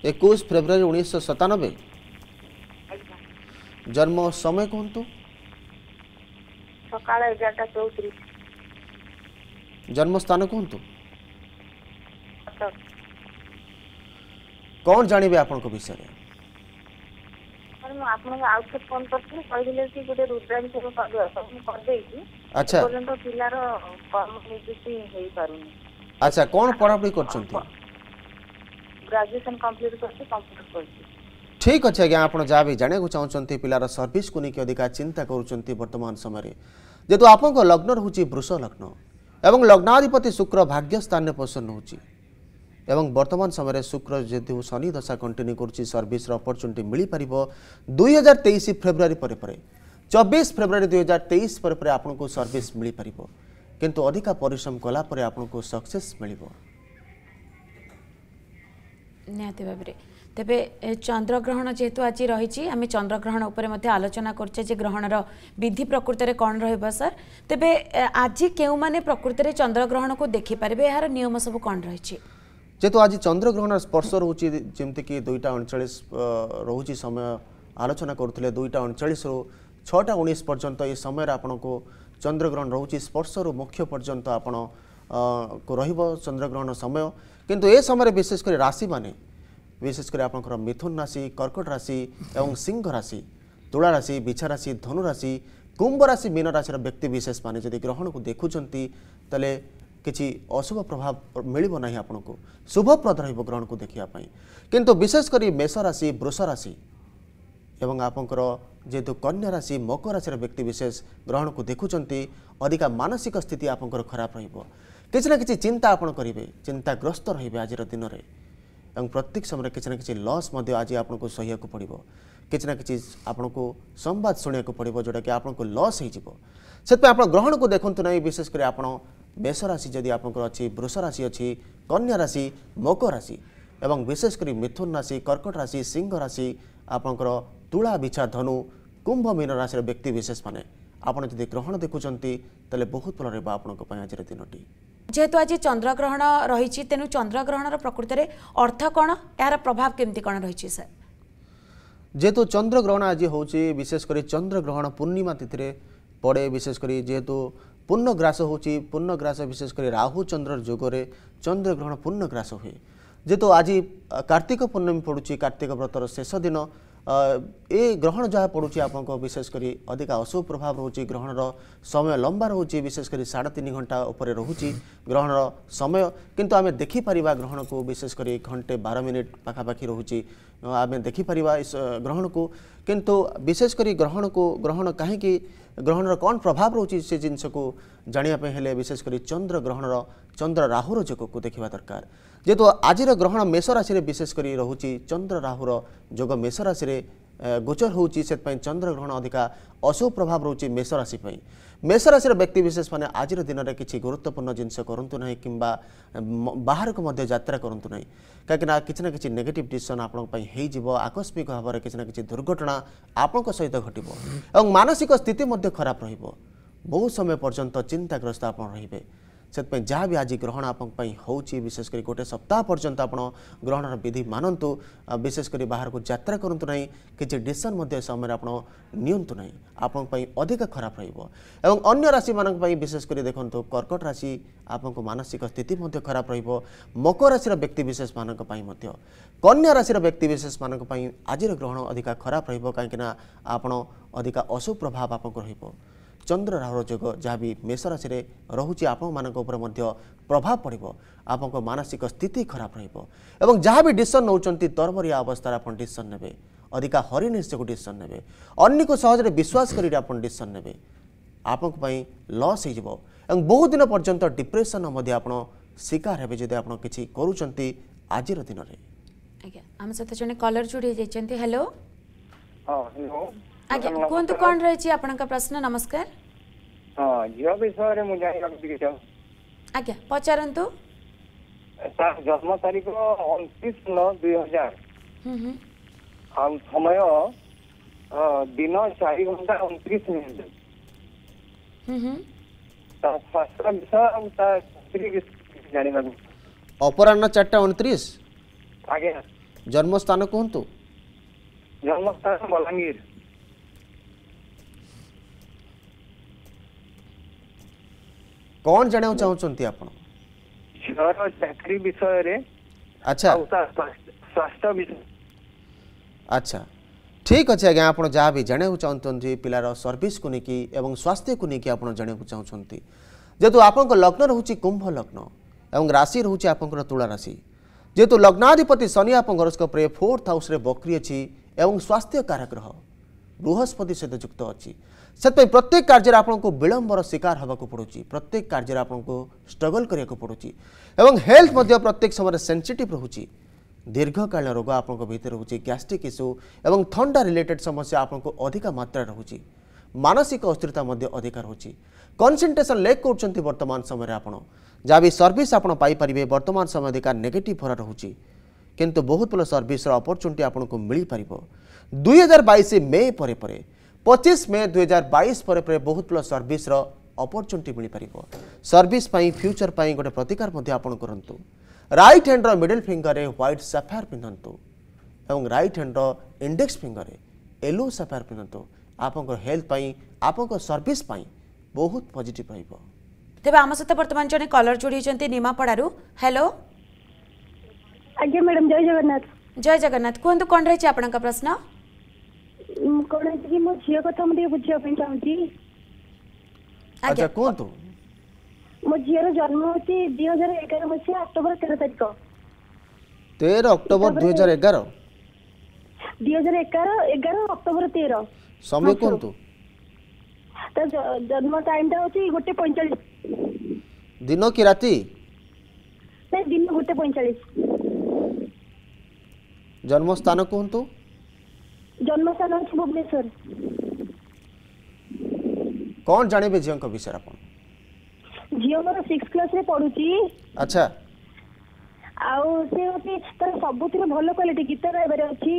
একুশ ফেব্রুয়ারি উনিশশো সতানবে জন্ম সময় কুহতু সকাল এগারোটা চৌত্রিশ জন্মস্থান কুহতু কন জাণবে আপনার বিষয়ে ଆପଣଙ୍କୁ ଆଉ ଥରେ ଫୋନ କରିଥିଲି କହିଥିଲେ କି ଗୋଟେ ରୁଦ୍ରାଭିଷେକ କରିଦେଇଛି ପର୍ଯ୍ୟନ୍ତ ପିଲାର କର୍ମ ନିଯୁକ୍ତି ହେଇପାରୁନି আচ্ছা কোন পড়াপড়ি করছেন গ্রাজুয়েশন কমপ্লিট করছি কম্পিউটার করছি ঠিক আছে আজ্ঞা আপনার যা বি জাঁয়া চাহুমান পিলার সর্ভিস কু নিয়ে অধিকা চিন্তা করছেন বর্তমান সময় যেহেতু আপনার লগ্ন হচ্ছে বৃষ লগ্ন এবং লগ্নাধিপতি শুক্র ভাগ্য স্থানে পসন্ন হচ্ছে এবং বর্তমান সময় শুক্র যেহেতু শনি দশা কন্টিনিউ করছি সর্ভিসর অপরচুনিটি মিপার দুই হাজার তেইশ ফেব্রুয়ারি পরে পরে চবিশ ফেব্রুয়ারি দুই হাজার তেইশ পরে পরে আপনার সর্ভিস মিপার କିନ୍ତୁ ଅଧିକା ପରିଶ୍ରମ କଲାପରେ ଆପଣଙ୍କୁ ସକ୍ସେସ୍ ମିଳିବ ନିହାତି ଭାବରେ ତେବେ ଚନ୍ଦ୍ରଗ୍ରହଣ ଯେହେତୁ ଆଜି ରହିଛି ଆମେ ଚନ୍ଦ୍ରଗ୍ରହଣ ଉପରେ ମଧ୍ୟ ଆଲୋଚନା କରୁଛେ ଯେ ଗ୍ରହଣର ବିଧି ପ୍ରକୃତରେ କ'ଣ ରହିବ ସାର୍ ତେବେ ଆଜି କେଉଁମାନେ ପ୍ରକୃତରେ ଚନ୍ଦ୍ରଗ୍ରହଣକୁ ଦେଖିପାରିବେ ଏହାର ନିୟମ ସବୁ କ'ଣ ରହିଛି ଯେହେତୁ ଆଜି ଚନ୍ଦ୍ରଗ୍ରହଣର ସ୍ପର୍ଶ ରହୁଛି ଯେମିତିକି ଦୁଇଟା ଅଣଚାଳିଶ ରହୁଛି ସମୟ ଆଲୋଚନା କରୁଥିଲେ ଦୁଇଟା ଅଣଚାଳିଶରୁ ଛଅଟା ଉଣେଇଶ ପର୍ଯ୍ୟନ୍ତ ଏ ସମୟରେ ଆପଣଙ୍କୁ চন্দ্রগ্রহণ রয়েছে স্পর্শর মুখ্য পর্যন্ত আপনার রহব চন্দ্রগ্রহণ সময় কিন্তু এ সময় বিশেষ করে রাশি মানে বিশেষ করে আপনার মিথুন রাশি কর্কট রাশি এবং সিংহ রাশি তুলা রাশি বিছা রাশি ধনু রাশি কুম্ভ রাশি মীন রাশির ব্যক্তি বিশেষ মানে যদি গ্রহণকে দেখুম তাহলে କିଛି ଅଶୁଭ ପ୍ରଭାବ ମିଳିବ ନାହିଁ ଆପଣଙ୍କୁ ଶୁଭପ୍ରଦ ରହିବ ଗ୍ରହଣକୁ ଦେଖିବା ପାଇଁ କିନ୍ତୁ ବିଶେଷ କରି ମେଷ ରାଶି ବୃଷ ରାଶି ଏବଂ ଆପଣଙ୍କର ଯେହେତୁ କନ୍ୟା ରାଶି ମକର ରାଶିର ବ୍ୟକ୍ତିବିଶେଷ ଗ୍ରହଣକୁ ଦେଖୁଛନ୍ତି ଅଧିକା ମାନସିକ ସ୍ଥିତି ଆପଣଙ୍କର ଖରାପ ରହିବ କିଛି ନା କିଛି ଚିନ୍ତା ଆପଣ କରିବେ ଚିନ୍ତାଗ୍ରସ୍ତ ରହିବେ ଆଜିର ଦିନରେ ଏବଂ ପ୍ରତ୍ୟେକ ସମୟରେ କିଛି ନା କିଛି ଲସ୍ ମଧ୍ୟ ଆଜି ଆପଣଙ୍କୁ ସହିବାକୁ ପଡ଼ିବ କିଛି ନା କିଛି ଆପଣଙ୍କୁ ସମ୍ବାଦ ଶୁଣିବାକୁ ପଡ଼ିବ ଯେଉଁଟାକି ଆପଣଙ୍କୁ ଲସ୍ ହେଇଯିବ ସେଥିପାଇଁ ଆପଣ ଗ୍ରହଣକୁ ଦେଖନ୍ତୁ ନାହିଁ ବିଶେଷ କରି ଆପଣ ମେଷ ରାଶି ଯଦି ଆପଣଙ୍କର ଅଛି ବୃଷ ରାଶି ଅଛି କନ୍ୟା ରାଶି ମକର ରାଶି ଏବଂ ବିଶେଷ କରି ମିଥୁନ ରାଶି କର୍କଟ ରାଶି ସିଂହ ରାଶି ଆପଣଙ୍କର ତୁଳା ବିଛା ଧନୁ କୁମ୍ଭ ମୀନ ରାଶିର ବ୍ୟକ୍ତିବିଶେଷମାନେ ଆପଣ ଯଦି ଗ୍ରହଣ ଦେଖୁଛନ୍ତି ତାହେଲେ ବହୁତ ଭଲ ରହିବ ଆପଣଙ୍କ ପାଇଁ ଆଜିର ଦିନଟି ଯେହେତୁ ଆଜି ଚନ୍ଦ୍ରଗ୍ରହଣ ରହିଛି ତେଣୁ ଚନ୍ଦ୍ରଗ୍ରହଣର ପ୍ରକୃତରେ ଅର୍ଥ କ'ଣ ଏହାର ପ୍ରଭାବ କେମିତି କ'ଣ ରହିଛି ସାର୍ ଯେହେତୁ ଚନ୍ଦ୍ରଗ୍ରହଣ ଆଜି ହେଉଛି ବିଶେଷ କରି ଚନ୍ଦ୍ରଗ୍ରହଣ ପୂର୍ଣ୍ଣିମା ତିଥିରେ ପଡ଼େ ବିଶେଷ କରି ଯେହେତୁ ପୂର୍ଣ୍ଣଗ୍ରାସ ହେଉଛି ପୂର୍ଣ୍ଣଗ୍ରାସ ବିଶେଷ କରି ରାହୁ ଚନ୍ଦ୍ରର ଯୋଗରେ ଚନ୍ଦ୍ରଗ୍ରହଣ ପୂର୍ଣ୍ଣଗ୍ରାସ ହୁଏ ଯେହେତୁ ଆଜି କାର୍ତ୍ତିକ ପୂର୍ଣ୍ଣମୀ ପଡ଼ୁଛି କାର୍ତ୍ତିକ ବ୍ରତର ଶେଷ ଦିନ ए ग्रहण जहाँ पढु आप विशेषकरी अधिक अशुभ प्रभाव रह ग्रहण र समय लम्बा रह विशेषकरी साढे तिन घन्टा ग्रहण र समय कि आम देखिपार ग्रहणको विशेषकरी घन्टे बार मिनट पाखापा आम देखिपर इस ग्रहण को किंतु विशेषकर ग्रहण को ग्रहण कहीं ग्रहण कौन प्रभाव रोचे से जिनस को जानापे हेले विशेषकर चंद्र ग्रहण चंद्र राहुर जोग को देखा दरकार जेहेतु आज ग्रहण मेष राशि विशेषकर रोच चंद्र राहुर जोग मेष राशि गोचर होती चंद्र ग्रहण अधिका अशुभ प्रभाव रोचे मेष राशि मेषराशि व्यक्तिशेष मैंने आज दिन गुरुत्वपूर्ण जिन्स करूँ ना कि कि नेगेट डिशन आपि आकस्मिक ना कि दुर्घटना घटे और मानसिक स्थित खराब रह चिन्ताग्रस्त आ ସେଥିପାଇଁ ଯାହା ବି ଆଜି ଗ୍ରହଣ ଆପଣଙ୍କ ପାଇଁ ହେଉଛି ବିଶେଷ କରି ଗୋଟେ ସପ୍ତାହ ପର୍ଯ୍ୟନ୍ତ ଆପଣ ଗ୍ରହଣର ବିଧି ମାନନ୍ତୁ ବିଶେଷ କରି ବାହାରକୁ ଯାତ୍ରା କରନ୍ତୁ ନାହିଁ କିଛି ଡିସିସନ୍ ମଧ୍ୟ ଏ ସମୟରେ ଆପଣ ନିଅନ୍ତୁ ନାହିଁ ଆପଣଙ୍କ ପାଇଁ ଅଧିକ ଖରାପ ରହିବ ଏବଂ ଅନ୍ୟ ରାଶିମାନଙ୍କ ପାଇଁ ବିଶେଷ କରି ଦେଖନ୍ତୁ କର୍କଟ ରାଶି ଆପଣଙ୍କ ମାନସିକ ସ୍ଥିତି ମଧ୍ୟ ଖରାପ ରହିବ ମକର ରାଶିର ବ୍ୟକ୍ତିବିଶେଷମାନଙ୍କ ପାଇଁ ମଧ୍ୟ କନ୍ୟା ରାଶିର ବ୍ୟକ୍ତିବିଶେଷମାନଙ୍କ ପାଇଁ ଆଜିର ଗ୍ରହଣ ଅଧିକା ଖରାପ ରହିବ କାହିଁକିନା ଆପଣ ଅଧିକା ଅଶୁପ୍ରଭାବ ଆପଣଙ୍କୁ ରହିବ ଚନ୍ଦ୍ର ରାହୁର ଯୋଗ ଯାହା ବି ମେଷରାଶିରେ ରହୁଛି ଆପଣମାନଙ୍କ ଉପରେ ମଧ୍ୟ ପ୍ରଭାବ ପଡ଼ିବ ଆପଣଙ୍କ ମାନସିକ ସ୍ଥିତି ଖରାପ ରହିବ ଏବଂ ଯାହା ବି ଡିସିସନ୍ ନେଉଛନ୍ତି ତରବରିଆ ଅବସ୍ଥାରେ ଆପଣ ଡିସିସନ୍ ନେବେ ଅଧିକା ହରିନିଶ୍ଚୟକୁ ଡିସିସନ୍ ନେବେ ଅନ୍ୟକୁ ସହଜରେ ବିଶ୍ୱାସ କରିକି ଆପଣ ଡିସିସନ୍ ନେବେ ଆପଣଙ୍କ ପାଇଁ ଲସ୍ ହୋଇଯିବ ଏବଂ ବହୁଦିନ ପର୍ଯ୍ୟନ୍ତ ଡିପ୍ରେସନ୍ର ମଧ୍ୟ ଆପଣ ଶିକାର ହେବେ ଯଦି ଆପଣ କିଛି କରୁଛନ୍ତି ଆଜିର ଦିନରେ ଆଜ୍ଞା ଆମ ସହିତ ଜଣେ କଲର୍ ଯୋଡ଼ି ହେଇଯାଇଛନ୍ତି ହ୍ୟାଲୋ ହଁ ହ୍ୟାଲୋ ଆଜ୍ଞା କୁହନ୍ତୁ କ'ଣ ରହିଛି ଆପଣଙ୍କ ପ୍ରଶ୍ନ ନମସ୍କାର ହଁ ଝିଅ ବିଷୟରେ ମୁଁ ଜାଣିବାକୁ ଟିକେ ଚାହୁଁଛି ଆଜ୍ଞା ପଚାରନ୍ତୁ ସାର୍ ଜନ୍ମ ତାରିଖ ଅଣତିରିଶ ନଅ ଦୁଇ ହଜାର ଆଉ ସମୟ ଦିନ ଚାରି ଘଣ୍ଟା ଅଣତିରିଶ ମିନିଟ୍ ତା ସ୍ୱାସ୍ଥ୍ୟ ବିଷୟ ଆଉ ତା ସ୍ତ୍ରୀ ଜାଣିବାକୁ ଅପରାହ୍ନ ଚାରିଟା ଅଣତିରିଶ ଆଜ୍ଞା ଜନ୍ମସ୍ଥାନ କୁହନ୍ତୁ ଜନ୍ମସ୍ଥାନ ବଲାଙ୍ଗୀର କ'ଣ ଜାଣିବାକୁ ଚାହୁଁଛନ୍ତି ଆପଣ ଝିଅର ଚାକିରି ବିଷୟରେ ଆଚ୍ଛା ସ୍ୱାସ୍ଥ୍ୟ ବିଷୟ ଆଚ୍ছা ଠିକ୍ ଅଛି ଆଜ୍ଞା ଆପଣ ଯାହା ବି ଜାଣିବାକୁ ଚାହୁଁଛନ୍ତି ପିଲାର ସର୍ଭିସକୁ ନେଇକି ଏବଂ ସ୍ୱାସ୍ଥ୍ୟକୁ ନେଇକି ଆପଣ ଜାଣିବାକୁ ଚାହୁଁଛନ୍ତି ଯେହେତୁ ଆପଣଙ୍କ ଲଗ୍ନ ରହୁଛି କୁମ୍ଭ ଲଗ୍ନ ଏବଂ ରାଶି ରହୁଛି ଆପଣଙ୍କର ତୁଳା ରାଶି ଯେହେତୁ ଲଗ୍ନାଧିପତି ଶନି ଆପଣଙ୍କ ହରସ୍କୋପ୍ରେ ଫୋର୍ଥ ହାଉସ୍ରେ ବକ୍ରି ଅଛି ଏବଂ ସ୍ୱାସ୍ଥ୍ୟ କାରକ ଗ୍ରହ ବୃହସ୍ପତି ସହିତ ଯୁକ୍ତ ଅଛି से प्रत्येक कार्य आपको विलम्बर शिकार होगा पड़ू प्रत्येक कार्य आपको स्ट्रगल करने को पड़ू हेल्थ प्रत्येक समय सेनसीटिव रोच दीर्घकालन रोग आपर हो गैस्ट्रिक इश्यू और थंडा रिलेटेड समस्या आपको अधिका मात्रा रोच मानसिक अस्थिरता अधिक रोच कनसेट्रेसन लेक कर बर्तमान समय जहाँ भी सर्विस आपरेंगे बर्तमान समय अधिक नेगेट भरा रोच कितु बहुत भले सर्स अपरच्युनिटी आपको मिल पार दुई हजार बैस मे पर ପଚିଶ ମେ ଦୁଇହଜାର ବାଇଶ ପରେ ପରେ ବହୁତ ଭଲ ସର୍ଭିସର ଅପରଚ୍ୟୁନିଟି ମିଳିପାରିବ ସର୍ଭିସ୍ ପାଇଁ ଫ୍ୟୁଚର୍ ପାଇଁ ଗୋଟେ ପ୍ରତିକାର ମଧ୍ୟ ଆପଣ କରନ୍ତୁ ରାଇଟ୍ ହ୍ୟାଣ୍ଡର ମିଡିଲ୍ ଫିଙ୍ଗରରେ ହ୍ୱାଇଟ୍ ସାଫାୟାର ପିନ୍ଧନ୍ତୁ ଏବଂ ରାଇଟ୍ ହ୍ୟାଣ୍ଡର ଇଣ୍ଡେକ୍ସ ଫିଙ୍ଗରରେ ୟେଲୋ ସାଫାୟାର ପିନ୍ଧନ୍ତୁ ଆପଣଙ୍କର ହେଲ୍ଥ ପାଇଁ ଆପଣଙ୍କ ସର୍ଭିସ୍ ପାଇଁ ବହୁତ ପଜିଟିଭ୍ ରହିବ ତେବେ ଆମ ସହିତ ବର୍ତ୍ତମାନ ଜଣେ କଲର ଯୋଡ଼ିଛନ୍ତି ନିମାପଡ଼ାରୁ ହ୍ୟାଲୋ ଆଜ୍ଞା ମ୍ୟାଡ଼ାମ୍ ଜୟ ଜଗନ୍ନାଥ ଜୟ ଜଗନ୍ନାଥ କୁହନ୍ତୁ କ'ଣ ରହିଛି ଆପଣଙ୍କ ପ୍ରଶ୍ନ କଣ ହେଇଛି କି ମୋ ଝିଅ କଥା ମୁଁ ଟିକେ ବୁଝିବା ପାଇଁ ଚାହୁଁଛି ଆଚ୍ଛା କୁହନ୍ତୁ ମୋ ଝିଅର ଜନ୍ମ ହେଉଛି ଦୁଇ ହଜାର ଏଗାର ମସିହା ଅକ୍ଟୋବର ତେର ତାରିଖ ତେର ଅକ୍ଟୋବର ଦୁଇ ହଜାର ଏଗାର ଦୁଇ ହଜାର ଏଗାର ଏଗାର ଅକ୍ଟୋବର ତେର ସମୟ କୁହନ୍ତୁ ତା ଜନ୍ମ ଟାଇମଟା ହେଉଛି ଗୋଟେ ପଇଁଚାଳିଶ ଦିନ କି ରାତି ନାଇଁ ଦିନ ଗୋଟେ ପଇଁଚାଳିଶ ଜନ୍ମ ସ୍ଥାନ କୁହନ୍ତୁ জন্মস্থান হচ্ছে ভুবনেশ্বর কোন জানিবে ঝিওঙ্ক বিষয়ে আপন ঝিও মোর 6 ক্লাস রে পড়ুচি আচ্ছা ଆଉ ସେ ହଉଛି ତାର ସବୁଥିରେ ଭଲ କ୍ୱାଲିଟି ଗୀତ ଗାଇବାରେ ଅଛି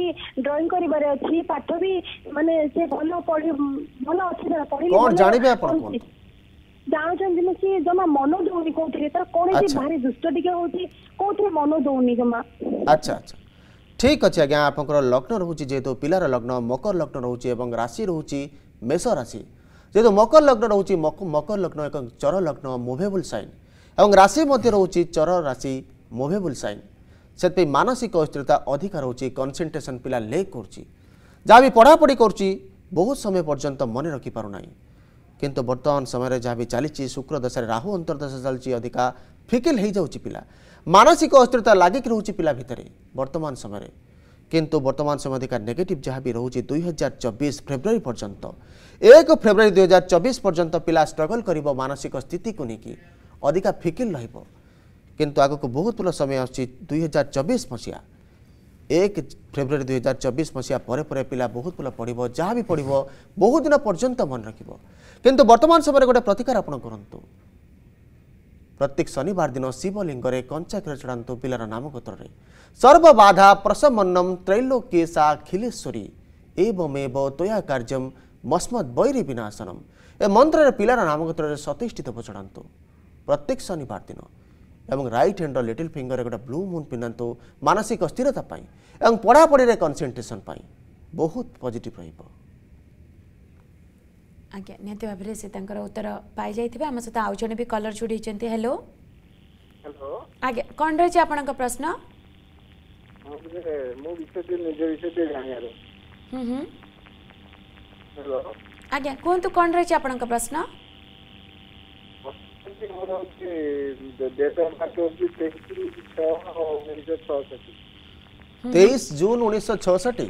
ଡ୍ରଇଂ କରିବାରେ ଅଛି ପାଠ ବି ମାନେ ସେ ଭଲ ପଢି ଭଲ ଅଛି ତାର ପଢିଲେ କଣ ଜାଣିବେ ଆପଣ ଜାଣୁଛନ୍ତି ନା ସିଏ ଜମା ମନ ଦଉନି କୋଉଥିରେ ତାର କଣ ଭାରି ଦୁଷ୍ଟ ଟିକେ ହଉଛି କୋଉଥିରେ ମନ ଦଉନି ଜମା ଆଚ୍ଛା ଆଚ୍ଛା ঠিক আছে আজ্ঞা আপনার লগ্ন রয়েছে যেহেতু পিলার লগ্ন মকর লগ্ন রয়েছে এবং রাশি রয়েছে মেষ রাশি যেহেতু মকর লগ্ন রয়েছে মকর লগ্ন এক চর লগ্ন মুভেবল সাইন এবং রাশি মধ্যে রয়েছে চর রাশি মুভেবল সাইন সেপি মানসিক অস্থিরতা অধিক রয়েছে কনসেন্ট্রেসন পিলা লেক করছে যা বি পড়াপড়ি করছি বহু সময় পর্যন্ত মনে রখিপারু না কিন্তু বর্তমান সময়ের যা বি চালছে শুক্র দশায় রাহু অন্তর্দশা চালছে অধিকা ফিকিল হয়ে যাচ্ছে পিলা मानसिक अस्थिरता लगिक रुच्छ पिला भित्र वर्तमान समय कितान समय अधिक नेगेट जहाँबी रह दुई हजार चबिस फेब्रुअरी पर्यंत एक फेब्रुअरी दुई हजार चबिस पर्यन्त पिया स्ट्रगल गरिब मनसिक स्थितिको नैक अधिक फिकल् कि आगको बहुत भ समय आई हजार चबिस मसहा एक फेब्रुअरी दुई हजार परे परे पिला बहुत भाविबि बहुत दिन पर्न्त मन रकु वर्तमान समय गए प्रतिकार आप प्रत्येक शनिबार दिन शिवलिङ कञ्चाकर चढान्तु पामकले सर्वबाधा प्रसमनम त्रै खिलेश्वरी एवं एवम्ब तय कार्यम मस्मद बैरी विनाशनम ए मन्त्रा नामकत्र सतेष्टि सतिष्ठित चढान्नु प्रत्येक शनिबार दिन एवं राइट र लिटिल फिंगर गए ब्लू मुन पिन्धान्तु मानसिक स्थिरताप पढापढी र कन्सेन्ट्रेसन पाँच बहुत पजिटिभ रहेको ଆଜ୍ଞା ନିହାତି ଭାବରେ ସେ ତାଙ୍କର ଉତ୍ତର ପାଇଯାଇଥିବେ ଆମ ସହିତ ଆଉ ଜଣେ ବି କଲର ଯୋଡ଼ିଛନ୍ତି ହ୍ୟାଲୋ ଆଜ୍ଞା କ'ଣ ରହିଛି ଆପଣଙ୍କ ପ୍ରଶ୍ନ ଆଜ୍ଞା କୁହନ୍ତୁ କ'ଣ ରହିଛି ଆପଣଙ୍କ ପ୍ରଶ୍ନ ତେଇଶ ଜୁନ ଉଣେଇଶହ ଛଅଷଠି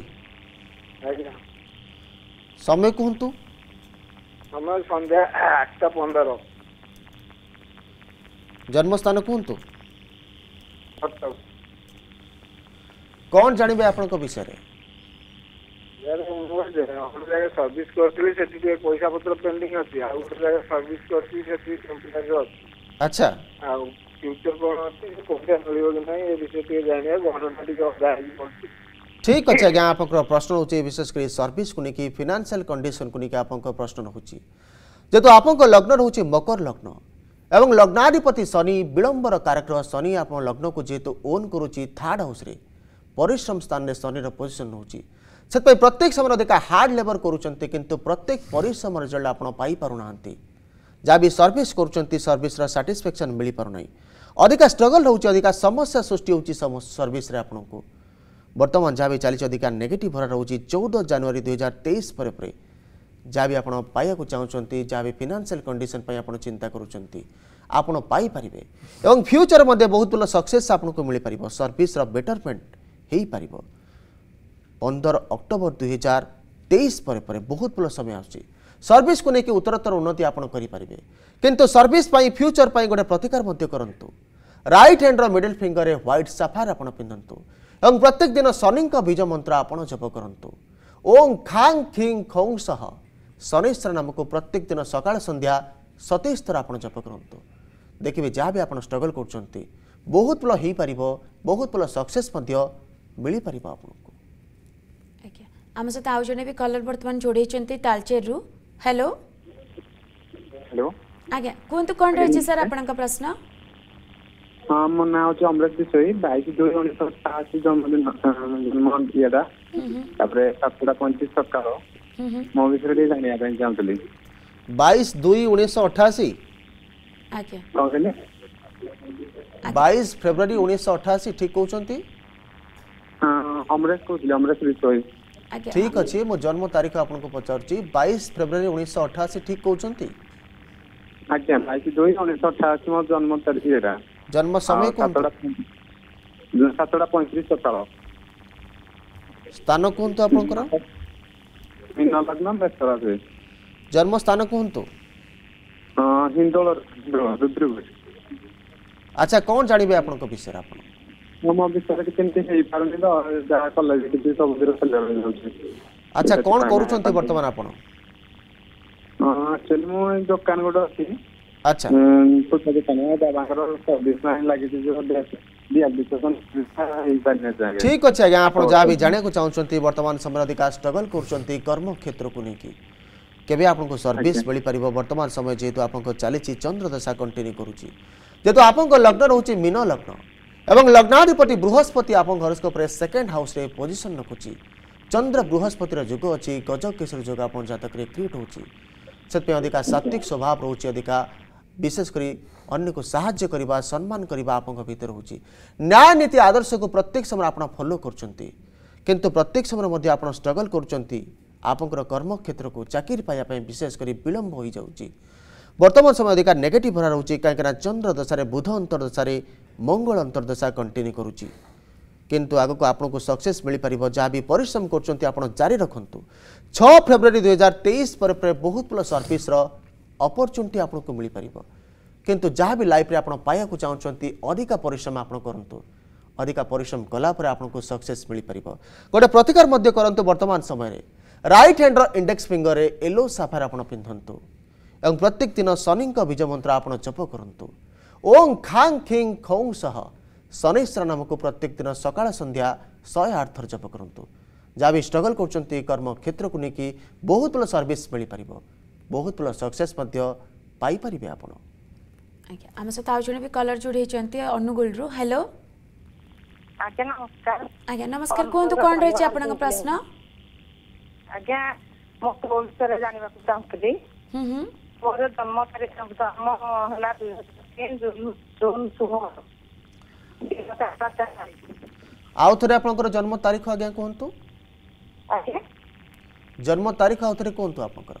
ସମୟ କୁହନ୍ତୁ ସମୟ ସନ୍ଧ୍ୟା ଆଠଟା ପନ୍ଦର ଜନ୍ମସ୍ଥାନ କୁହନ୍ତୁ କଟକ କ'ଣ ଜାଣିବେ ଆପଣଙ୍କ ବିଷୟରେ ଗୋଟେ ଜାଗାରେ ସର୍ଭିସ୍ କରିଥିଲି ସେଠି ଟିକେ ପଇସା ପତ୍ର ପେଣ୍ଡିଂ ଅଛି ଆଉ ଗୋଟେ ଜାଗାରେ ସର୍ଭିସ୍ କରିଥିଲି ସେଠି କମ୍ପ୍ୟୁଟରରେ ଅଛି ଆଚ୍ଛା ଆଉ ଫ୍ୟୁଚର କ'ଣ ଅଛି ପଇସା ମିଳିବ କି ନାହିଁ ଏ ବିଷୟରେ ଟିକେ ଜାଣିବା ଘରଟା ଟିକେ ଅଧା ହେଇକି ପଡ଼ୁଛି ठीक अच्छे आज्ञा आप प्रश्न रोचे विशेषकर सर्विस को लेकिन फिनान्सील कंडीशन को लेकिन आप प्रश्न रोचे जेहतु आप लग्न रोच मकर लग्न एवं लग्नाधिपति शनि विलंबर कारक्रम शनि आप लग्न को जेहतु ओन कर थार्ड हाउस परिश्रम स्थान में शनि पोजिशन रोचे से प्रत्येक समय देखा हार्ड लेबर करुँचु प्रत्येक परिश्रम रिजल्ट आपार ना जहाँ भी सर्विस कर सर्विस सैटिस्फेक्शन मिल पार नहीं अधिका स्ट्रगल रोचा समस्या सृष्टि हो सर्विस आपको বর্তমান যা বি চালিত অধিকার নেগেটিভ ভরা রয়েছে চৌদ জানুয়ারি দুই হাজার তেইশ পরে পরে যা বি আপনার পাইবাকে চাহুমান যা বি ফিনান্সিয়াল কন্ডিশন আপনার চিন্তা করছেন আপনার পাইপারে এবং ফ্যুচর মধ্যে বহুত ভাল সকসেস আপনার মিলিপার সর্ভিসর বেটরমেন্ট হয়ে পার পনের অক্টোবর দুই হাজার তেইশ পরে পরে বহুত ভাল সময় আসছে সর্ভিসকে নিয়ে উত্তরোত্তর উন্নতি আপনার করে কিন্তু সর্ভিস ফ্যুচর গোটে প্রতিকার করতু রাইট হ্যাণ্ডর মিডল ফিঙ্গরে হোয়াইট সাফার আপনার পিধু ଏବଂ ପ୍ରତ୍ୟେକ ଦିନ ଶନିଙ୍କ ବୀଜ ମନ୍ତ୍ର ଆପଣ ଜପ କରନ୍ତୁ ଓଂ ଖାଂ ଖିଂ ଖୌଂ ସହ ଶନିଶ୍ୱର ନାମକୁ ପ୍ରତ୍ୟେକ ଦିନ ସକାଳ ସନ୍ଧ୍ୟା ସତେଇଶ ଥର ଆପଣ ଜପ କରନ୍ତୁ ଦେଖିବେ ଯାହା ବି ଆପଣ ଷ୍ଟ୍ରଗଲ୍ କରୁଛନ୍ତି ବହୁତ ଭଲ ହେଇପାରିବ ବହୁତ ଭଲ ସକ୍ସେସ୍ ମଧ୍ୟ ମିଳିପାରିବ ଆପଣଙ୍କୁ ଆଜ୍ଞା ଆମ ସହିତ ଆଉ ଜଣେ ବି କଲର୍ ବର୍ତ୍ତମାନ ଯୋଡ଼େଇଛନ୍ତି ତାଳଚେରରୁ ହ୍ୟାଲୋ ହ୍ୟାଲୋ ଆଜ୍ଞା କୁହନ୍ତୁ କ'ଣ ରହିଛି ସାର୍ ଆପଣଙ୍କ ପ୍ରଶ୍ନ ହଁ ମୋ ନାଁ ହଉଛି ଅମରେଶ ବିଶୋଇ ବାଇଶ ଦୁଇ ଉଣେଇଶହ ସତାଅଶୀ ଜନ୍ମଦିନ ଜନ୍ମ ଇଏଟା ତାପରେ ସାତଟା ପଇଁତିରିଶ ସକାଳ ମୋ ବିଷୟରେ ଟିକେ ଜାଣିବା ପାଇଁ ଚାହୁଁଥିଲି ବାଇଶ ଦୁଇ ଉଣେଇଶହ ଅଠାଅଶୀ କଣ କହିଲେ ବାଇଶ ଫେବୃଆରୀ ଉଣେଇଶହ ଅଠାଅଶୀ ଠିକ କହୁଛନ୍ତି ଅମରେଶ କହୁଥିଲି ଅମରେଶ ବିଶୋଇ ଠିକ ଅଛି ମୋ ଜନ୍ମ ତାରିଖ ଆପଣଙ୍କୁ ପଚାରୁଛି ବାଇଶ ଫେବୃଆରୀ ଉଣେଇଶହ ଅଠାଅଶୀ ଠିକ କହୁଛନ୍ତି ଆଜ୍ଞା ବାଇଶ ଦୁଇ ଉଣେଇଶହ ଅଠାଅଶୀ ମୋ ଜନ୍ମ ତାରିଖ ଏଇଟା জন্ম সময় সাতটা পঁয়ত্রিশ সকাল স্থান কুহতু আপনার জন্ম স্থান কুহতু আচ্ছা কোন জানিবে আপনার বিষয়ে আপনার ମୋ ବିଷୟରେ କିଛି ଏମିତି ହେଇପାରୁନି ତ ଯାହା କଲେଜ କିଛି ସବୁଥିରେ ଫେଲିଅର ହେଇଯାଉଛି ଆଚ୍ଛା କ'ଣ କରୁଛନ୍ତି ବର୍ତ୍ତମାନ ଆପଣ ଆକ୍ଚୁଆଲି ମୁଁ ଦୋକାନ ଗୋଟେ ଅଛି আচ্ছা ঠিক আছে আজ্ঞা আপনার যা বি জাঁয়া চাহুন বর্তমান সময় অধিকা স্ট্রগল করছেন কর্মক্ষেত্রকে নিয়ে কেবে আপনার সর্ভিস মিপার বর্তমান সময় যেহেতু আপনার চালছি চন্দ্রদশা কন্টিনিউ করুচি যেহেতু আপনার লগ্ন রয়েছে মীন লগ্ন এবং লগ্নাধিপতি বৃহস্পতি আপনার হরস্কোপে সেকেন্ড হাউসে পজিশন রাখুচি চন্দ্র বৃহস্পতির যোগ অছি গজকেশর যোগ আপনার জাতকরে ক্রিয়েট হচ্ছে से अधिका सात्विक स्वभाव रोचे अधिका ବିଶେଷ କରି ଅନ୍ୟକୁ ସାହାଯ୍ୟ କରିବା ସମ୍ମାନ କରିବା ଆପଣଙ୍କ ଭିତରେ ହେଉଛି ନ୍ୟାୟ ନୀତି ଆଦର୍ଶକୁ ପ୍ରତ୍ୟେକ ସମୟରେ ଆପଣ ଫଲୋ କରୁଛନ୍ତି କିନ୍ତୁ ପ୍ରତ୍ୟେକ ସମୟରେ ମଧ୍ୟ ଆପଣ ଷ୍ଟ୍ରଗଲ୍ କରୁଛନ୍ତି ଆପଣଙ୍କର କର୍ମକ୍ଷେତ୍ରକୁ ଚାକିରି ପାଇବା ପାଇଁ ବିଶେଷ କରି ବିଳମ୍ବ ହୋଇଯାଉଛି ବର୍ତ୍ତମାନ ସମୟ ଅଧିକା ନେଗେଟିଭ୍ ଭରା ରହୁଛି କାହିଁକିନା ଚନ୍ଦ୍ର ଦଶାରେ ବୁଧ ଅନ୍ତର୍ଦଶାରେ ମଙ୍ଗଳ ଅନ୍ତର୍ଦଶା କଣ୍ଟିନ୍ୟୁ କରୁଛି କିନ୍ତୁ ଆଗକୁ ଆପଣଙ୍କୁ ସକ୍ସେସ୍ ମିଳିପାରିବ ଯାହା ବି ପରିଶ୍ରମ କରୁଛନ୍ତି ଆପଣ ଜାରି ରଖନ୍ତୁ ଛଅ ଫେବୃଆରୀ ଦୁଇହଜାର ତେଇଶ ପରେ ପରେ ବହୁତ ଭଲ ସର୍ଭିସର अपर्चुनिटी आइपार किन जहाँबि लफ पाइएको चाहन्छ अधिका परिश्रम आउँछु अधिक परिश्रम कलापु सक्सेस मिले प्रतिकारु बर्तमान समयमा रइट ह्यान्ड र इन्डेक्स फिङ्गरेलो साफार पिन्धु एवं प्रत्येक दिन शनिज मन्त्र आप गरु ओङ खांग खिङ खौ सह श्रा नाम प्रत्येक दिन सकाल सन्ध्या शे आठ थोर जप गरौँ भी स्ट्रगल गर्म क्षेत्रको नै बहुत सर्विस मिल पार ବହୁତ ଭଲ ସକ୍ସେସ୍ ମଧ୍ୟ ପାଇପାରିବେ ଆପଣ ଆଜ୍ଞା ଆମ ସହିତ ଆଉ ଜଣେ ବି କଲର୍ ଯୋଡ଼ି ହେଇଛନ୍ତି ଅନୁଗୁଳରୁ ହ୍ୟାଲୋ ଆଜ୍ଞା ନମସ୍କାର ଆଜ୍ଞା ନମସ୍କାର କୁହନ୍ତୁ କ'ଣ ରହିଛି ଆପଣଙ୍କ ପ୍ରଶ୍ନ ଆଜ୍ଞା ମୋ ପୁଅ ବିଷୟରେ ଜାଣିବାକୁ ଚାହୁଁଥିଲି ମୋର ଜନ୍ମ ତାରିଖ ଜନ୍ମ ହେଲା ଦୁଇ ହଜାର ଜୁନ ଷୋହଳ ଆଉ ଥରେ ଆପଣଙ୍କର ଜନ୍ମ ତାରିଖ ଆଜ୍ଞା କୁହନ୍ତୁ ଜନ୍ମ ତାରିଖ ଆଉ ଥରେ କୁହନ୍ତୁ ଆପଣଙ୍କର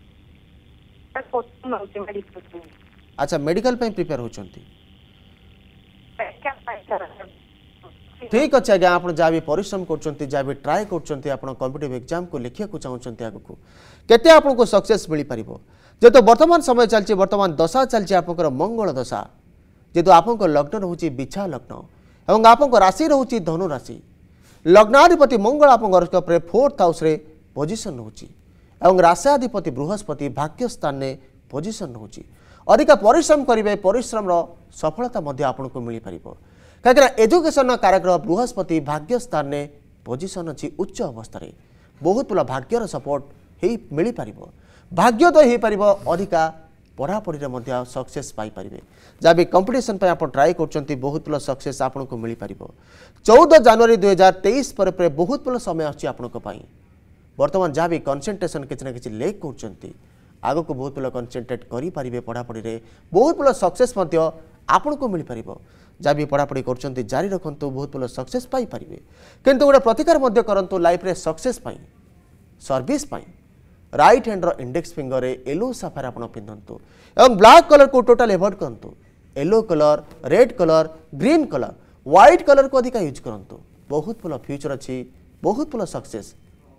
চেষ্টা করছি নৌছি মেডিকাল পাই আচ্ছা মেডিকাল পাই প্রিপেয়ার হচ্ছন্তি ঠিক আছে আজ্ঞা আপনার যা বি পরিশ্রম করছেন যা বি ট্রাই করছেন আপনার কম্পিটিভ এক্সাম কু লিখবাকে চাহুন আগুক কেতে আপনার সকসেস মিপার যেহেতু বর্তমান সময় চালছে বর্তমান দশা চালছে আপনার মঙ্গল দশা যেহেতু আপনার লগ্ন রয়েছে বিছা লগ্ন এবং আপনার রাশি রয়েছে ধনু রাশি লগ্নাধিপতি মঙ্গল আপনার হরস্কোপে ফোর্থ হাউসে পজিশন রয়েছে ଏବଂ ରାଶାଧିପତି ବୃହସ୍ପତି ଭାଗ୍ୟ ସ୍ଥାନରେ ପୋଜିସନ୍ ରହୁଛି ଅଧିକ ପରିଶ୍ରମ କରିବେ ପରିଶ୍ରମର ସଫଳତା ମଧ୍ୟ ଆପଣଙ୍କୁ ମିଳିପାରିବ କାହିଁକିନା ଏଜୁକେସନ୍ର କାରାଗ୍ରହ ବୃହସ୍ପତି ଭାଗ୍ୟ ସ୍ଥାନରେ ପୋଜିସନ୍ ଅଛି ଉଚ୍ଚ ଅବସ୍ଥାରେ ବହୁତ ପିଲା ଭାଗ୍ୟର ସପୋର୍ଟ ହେଇ ମିଳିପାରିବ ଭାଗ୍ୟୋଦୟ ହୋଇପାରିବ ଅଧିକା ପଢ଼ାପଢ଼ିରେ ମଧ୍ୟ ସକ୍ସେସ୍ ପାଇପାରିବେ ଯାହା ବି କମ୍ପିଟିସନ୍ ପାଇଁ ଆପଣ ଟ୍ରାଏ କରୁଛନ୍ତି ବହୁତ ପିଲା ସକ୍ସେସ୍ ଆପଣଙ୍କୁ ମିଳିପାରିବ ଚଉଦ ଜାନୁଆରୀ ଦୁଇହଜାର ତେଇଶ ପରେ ପରେ ବହୁତ ପିଲା ସମୟ ଅଛି ଆପଣଙ୍କ ପାଇଁ বর্তমান যা বি কনসেনট্রেসন কিছু না কিছু লেক করছেন ଆଗକୁ ବହୁତ ପିଲା କନସେନ୍ଟ୍ରେଟ୍ କରିପାରିବେ ପଢ଼ାପଢ଼ିରେ ବହୁତ ପିଲା ସକ୍ସେସ୍ ମଧ୍ୟ ଆପଣଙ୍କୁ ମିଳିପାରିବ ଯାହା ବି ପଢ଼ାପଢ଼ି କରୁଛନ୍ତି ଜାରି ରଖନ୍ତୁ ବହୁତ ପିଲା ସକ୍ସେସ୍ ପାଇପାରିବେ କିନ୍ତୁ ଗୋଟେ ପ୍ରତିକାର ମଧ୍ୟ କରନ୍ତୁ ଲାଇଫ୍ରେ ସକ୍ସେସ୍ ପାଇଁ ସର୍ଭିସ୍ ପାଇଁ ରାଇଟ୍ ହ୍ୟାଣ୍ଡର ଇଣ୍ଡେକ୍ସ ଫିଙ୍ଗରରେ ୟେଲୋ ସାଫାର ଆପଣ ପିନ୍ଧନ୍ତୁ ଏବଂ ବ୍ଲାକ୍ କଲର୍କୁ ଟୋଟାଲ୍ ଏଭଏଡ଼୍ କରନ୍ତୁ yellow colour red colour green colour white କଲର୍କୁ ଅଧିକା ୟୁଜ୍ କରନ୍ତୁ ବହୁତ ଭଲ ଫ୍ୟୁଚର୍ ଅଛି ବହୁତ ଭଲ ସକ୍ସେସ୍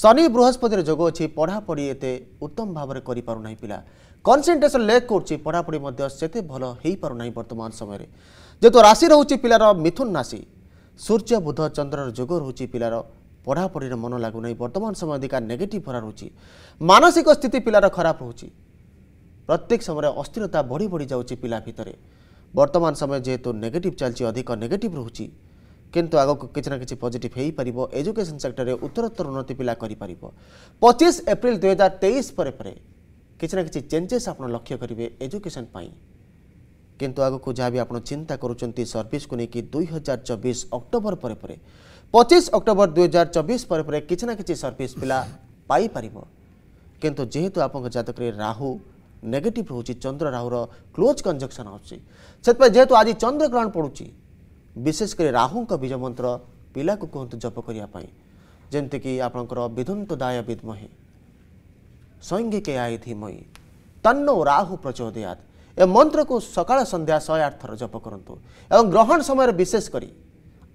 शनि बृहस्पति र जो अहि पढापढी एते उत्तम भावर गरिप कनसेन्ट्रेसन लेक्ति पढापढी सते भयो पाउँ वर्तमान समय जुन राशि रह पिलार मिथुन राशि सूर्य बुध चन्द्र र पिलार पढापढी र मन लागु नै बर्तमान समय अधिक नेगेट भएर चाहिँ मानसिक स्थिति पिलार खराब पराब प्रत्येक समय अस्थिरता बढी बढ़ी बढिरहेछ पिला भितर बर्तन समय जे नेगेट चाहिँ अधिक नेगेटिभ रहेछ କିନ୍ତୁ ଆଗକୁ କିଛି ନା କିଛି ପଜିଟିଭ୍ ହୋଇପାରିବ ଏଜୁକେସନ୍ ସେକ୍ଟରରେ ଉତ୍ତରୋତ୍ତର ଉନ୍ନତି ପିଲା କରିପାରିବ ପଚିଶ ଏପ୍ରିଲ ଦୁଇହଜାର ତେଇଶ ପରେ ପରେ କିଛି ନା କିଛି ଚେଞ୍ଜେସ୍ ଆପଣ ଲକ୍ଷ୍ୟ କରିବେ ଏଜୁକେସନ୍ ପାଇଁ କିନ୍ତୁ ଆଗକୁ ଯାହା ବି ଆପଣ ଚିନ୍ତା କରୁଛନ୍ତି ସର୍ଭିସକୁ ନେଇକି ଦୁଇ ହଜାର ଚବିଶ ଅକ୍ଟୋବର ପରେ ପରେ ପଚିଶ ଅକ୍ଟୋବର ଦୁଇ ହଜାର ଚବିଶ ପରେ ପରେ କିଛି ନା କିଛି ସର୍ଭିସ୍ ପିଲା ପାଇପାରିବ କିନ୍ତୁ ଯେହେତୁ ଆପଣଙ୍କ ଜାତକରେ ରାହୁ ନେଗେଟିଭ୍ ରହୁଛି ଚନ୍ଦ୍ର ରାହୁର କ୍ଲୋଜ୍ କଞ୍ଜକ୍ସନ୍ ହେଉଛି ସେଥିପାଇଁ ଯେହେତୁ ଆଜି ଚନ୍ଦ୍ରଗ୍ରହଣ ପଡ଼ୁଛି ବିଶେଷ କରି ରାହୁଙ୍କ ବୀଜ ମନ୍ତ୍ର ପିଲାକୁ କୁହନ୍ତୁ ଜପ କରିବା ପାଇଁ ଯେମିତିକି ଆପଣଙ୍କର ବିଧୁନ୍ତ ଦାୟ ବିଦ୍ମହେ ସୈଙ୍ଗିକେ ଆଇ ଧୀମୟୀ ତନ୍ନୋ ରାହୁ ପ୍ରଚୋଦୟାତ ଏ ମନ୍ତ୍ରକୁ ସକାଳ ସନ୍ଧ୍ୟା ଶହେ ଆଠ ଥର ଜପ କରନ୍ତୁ ଏବଂ ଗ୍ରହଣ ସମୟରେ ବିଶେଷ କରି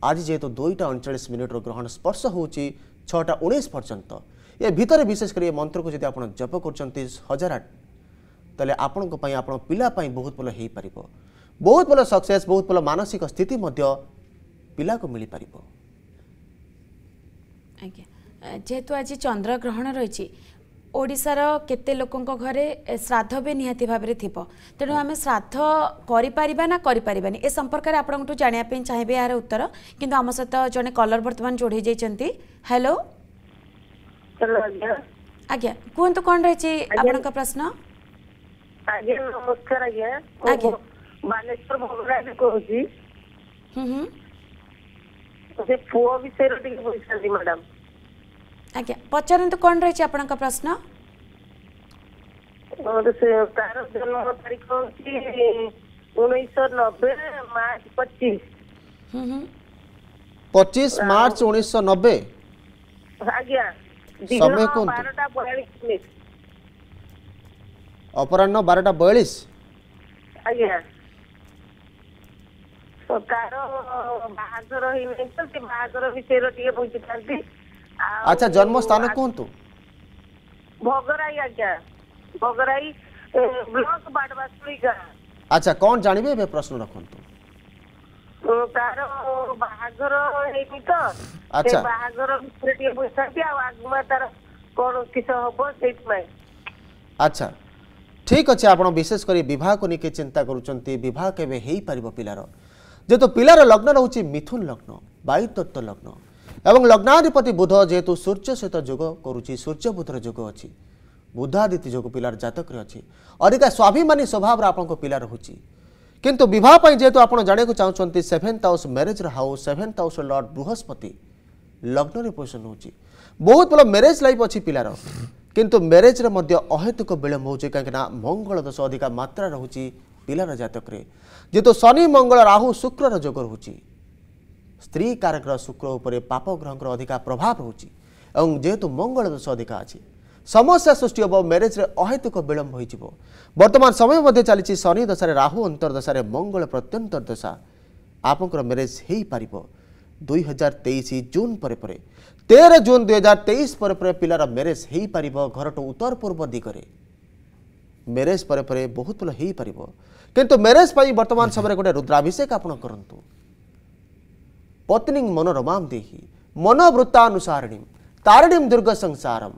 ଆଜି ଯେହେତୁ ଦୁଇଟା ଅଣଚାଳିଶ ମିନିଟ୍ର ଗ୍ରହଣ ସ୍ପର୍ଶ ହେଉଛି ଛଅଟା ଉଣେଇଶ ପର୍ଯ୍ୟନ୍ତ ଏ ଭିତରେ ବିଶେଷ କରି ଏ ମନ୍ତ୍ରକୁ ଯଦି ଆପଣ ଜପ କରୁଛନ୍ତି ହଜାର ଆଠ ତାହେଲେ ଆପଣଙ୍କ ପାଇଁ ଆପଣ ପିଲା ପାଇଁ ବହୁତ ଭଲ ହୋଇପାରିବ ବହୁତ ଭଲ ସକ୍ସେସ୍ ବହୁତ ଭଲ ମାନସିକ ସ୍ଥିତି ମଧ୍ୟ ପିଲାକୁ ମିଳିପାରିବ ଆଜ୍ଞା ଯେହେତୁ ଆଜି ଚନ୍ଦ୍ରଗ୍ରହଣ ରହିଛି ଓଡ଼ିଶାର କେତେ ଲୋକଙ୍କ ଘରେ ଶ୍ରାଦ୍ଧ ବି ନିହାତି ଭାବରେ ଥିବ ତେଣୁ ଆମେ ଶ୍ରାଦ୍ଧ କରିପାରିବା ନା କରିପାରିବାନି ଏ ସମ୍ପର୍କରେ ଆପଣଙ୍କଠୁ ଜାଣିବା ପାଇଁ ଚାହିଁବେ ଏହାର ଉତ୍ତର କିନ୍ତୁ ଆମ ସହିତ ଜଣେ କଲର୍ ବର୍ତ୍ତମାନ ଯୋଡ଼ି ଯାଇଛନ୍ତି ହ୍ୟାଲୋ ଆଜ୍ଞା କୁହନ୍ତୁ କ'ଣ ରହିଛି ଆପଣଙ୍କ ପ୍ରଶ୍ନ ଆଜ୍ଞା ନମସ୍କାର ଆଜ୍ଞା ବାଲେଶ୍ୱର ଭବରାଜ କହୁଛି ସେ ପୁଅ ବିଷୟରେ ଟିକେ ବୁଝିଛନ୍ତି ମ୍ୟାଡାମ ଆଜ୍ଞା ପଚାରନ୍ତୁ କ'ଣ ରହିଛି ଆପଣଙ୍କ ପ୍ରଶ୍ନ ତାର ଜନ୍ମ ତାରିଖ ହେଉଛି ଉଣେଇଶହ ନବେ ମାର୍ଚ୍ଚ ପଚିଶ ପଚିଶ ମାର୍ଚ୍ଚ ଉଣେଇଶହ ନବେ ଆଜ୍ଞା ସମୟ କୁହନ୍ତୁ ଅପରାହ୍ନ ବାରଟା ବୟାଳିଶ ଆଜ୍ଞା ତାର ବାହାଘର ହେଇନାହିଁ ତ ସେ ବାହାଘର ବିଷୟରେ ଟିକେ ବୁଝିଥାନ୍ତି ଆଚ୍ଛା ଜନ୍ମସ୍ଥାନ କୁହନ୍ତୁ ଭୋଗରାଇ ଆଜ୍ଞା ଭୋଗରାଇ ବ୍ଲକ ବାଡ଼ବାସୁଳି ଗାଁ ଆଚ୍ଛା କ'ଣ ଜାଣିବେ ଏବେ ପ୍ରଶ୍ନ ରଖନ୍ତୁ ତାର ବାହାଘର ହେଇନି ତ ସେ ବାହାଘର ବିଷୟରେ ଟିକେ ବୁଝିଥାନ୍ତି ଆଉ ଆଗୁଆ ତାର କ'ଣ କିସ ହବ ସେଇଥିପାଇଁ ଆଚ୍ଛା ଠିକ୍ ଅଛି ଆପଣ ବିଶେଷ କରି ବିବାହକୁ ନେଇକି ଚିନ୍ତା କରୁଛନ୍ତି ବିବାହ କେବେ ହେଇପାରିବ ପିଲାର जेहेतु पिलार लग्न रोच मिथुन लग्न वायु तत्व लग्न एवं लग्नाधिपति बुध जेहेतु सूर्य सहित जोग कर सूर्य बुधर जोग अच्छी बुधादित्य जो पिलार जतक अच्छी अदिका स्वाभिमानी स्वभाव आप पिला रोचे किंतु बहुपी जेहेतु आप जानक चाहते सेभेन्थ हाउस म्यारेजर house seventh house lord Brihaspati लग्न पोजिशन हो बहुत भल मेरेज लाइफ अच्छी पिलार किंतु म्यारेजर अहेतुक विलंब हो कहीं मंगल दोष अधिका मात्रा रोचे ପିଲାର ଜାତକରେ ଯେହେତୁ ଶନି ମଙ୍ଗଳ ରାହୁ ଶୁକ୍ରର ଯୋଗ ରହୁଛି ସ୍ତ୍ରୀ କାରକର ଶୁକ୍ର ଉପରେ ପାପଗ୍ରହଙ୍କର ଅଧିକା ପ୍ରଭାବ ରହୁଛି ଏବଂ ଯେହେତୁ ମଙ୍ଗଳ ଦୋଷ ଅଧିକା ଅଛି ସମସ୍ୟା ସୃଷ୍ଟି ହେବ ମ୍ୟାରେଜ୍ରେ ଅହେତୁକ ବିଳମ୍ବ ହୋଇଯିବ ବର୍ତ୍ତମାନ ସମୟ ମଧ୍ୟ ଚାଲିଛି ଶନି ଦଶାରେ ରାହୁ ଅନ୍ତର୍ଦ୍ଦଶାରେ ମଙ୍ଗଳ ପ୍ରତ୍ୟନ୍ତର୍ଦ୍ଦଶା ଆପଣଙ୍କର ମ୍ୟାରେଜ୍ ହୋଇପାରିବ ଦୁଇ ହଜାର ତେଇଶ ଜୁନ୍ ପରେ ପରେ ତେର ଜୁନ୍ ଦୁଇ ହଜାର ତେଇଶ ପରେ ପରେ ପିଲାର ମ୍ୟାରେଜ୍ ହୋଇପାରିବ ଘରଠୁ ଉତ୍ତର ପୂର୍ବ ଦିଗରେ ମ୍ୟାରେଜ୍ ପରେ ପରେ ବହୁତ ଭଲ ହୋଇପାରିବ କିନ୍ତୁ ମ୍ୟାରେଜ୍ ପାଇଁ ବର୍ତ୍ତମାନ ସମୟରେ ଗୋଟେ ରୁଦ୍ରାଭିଷେକ ଆପଣ କରନ୍ତୁ ପତ୍ନୀ ମନୋରମାମ ଦେହି ମନୋବୃତ୍ତାନୁସାରିଣୀ ତାରିଣୀ ଦୁର୍ଗ ସଂସାରମ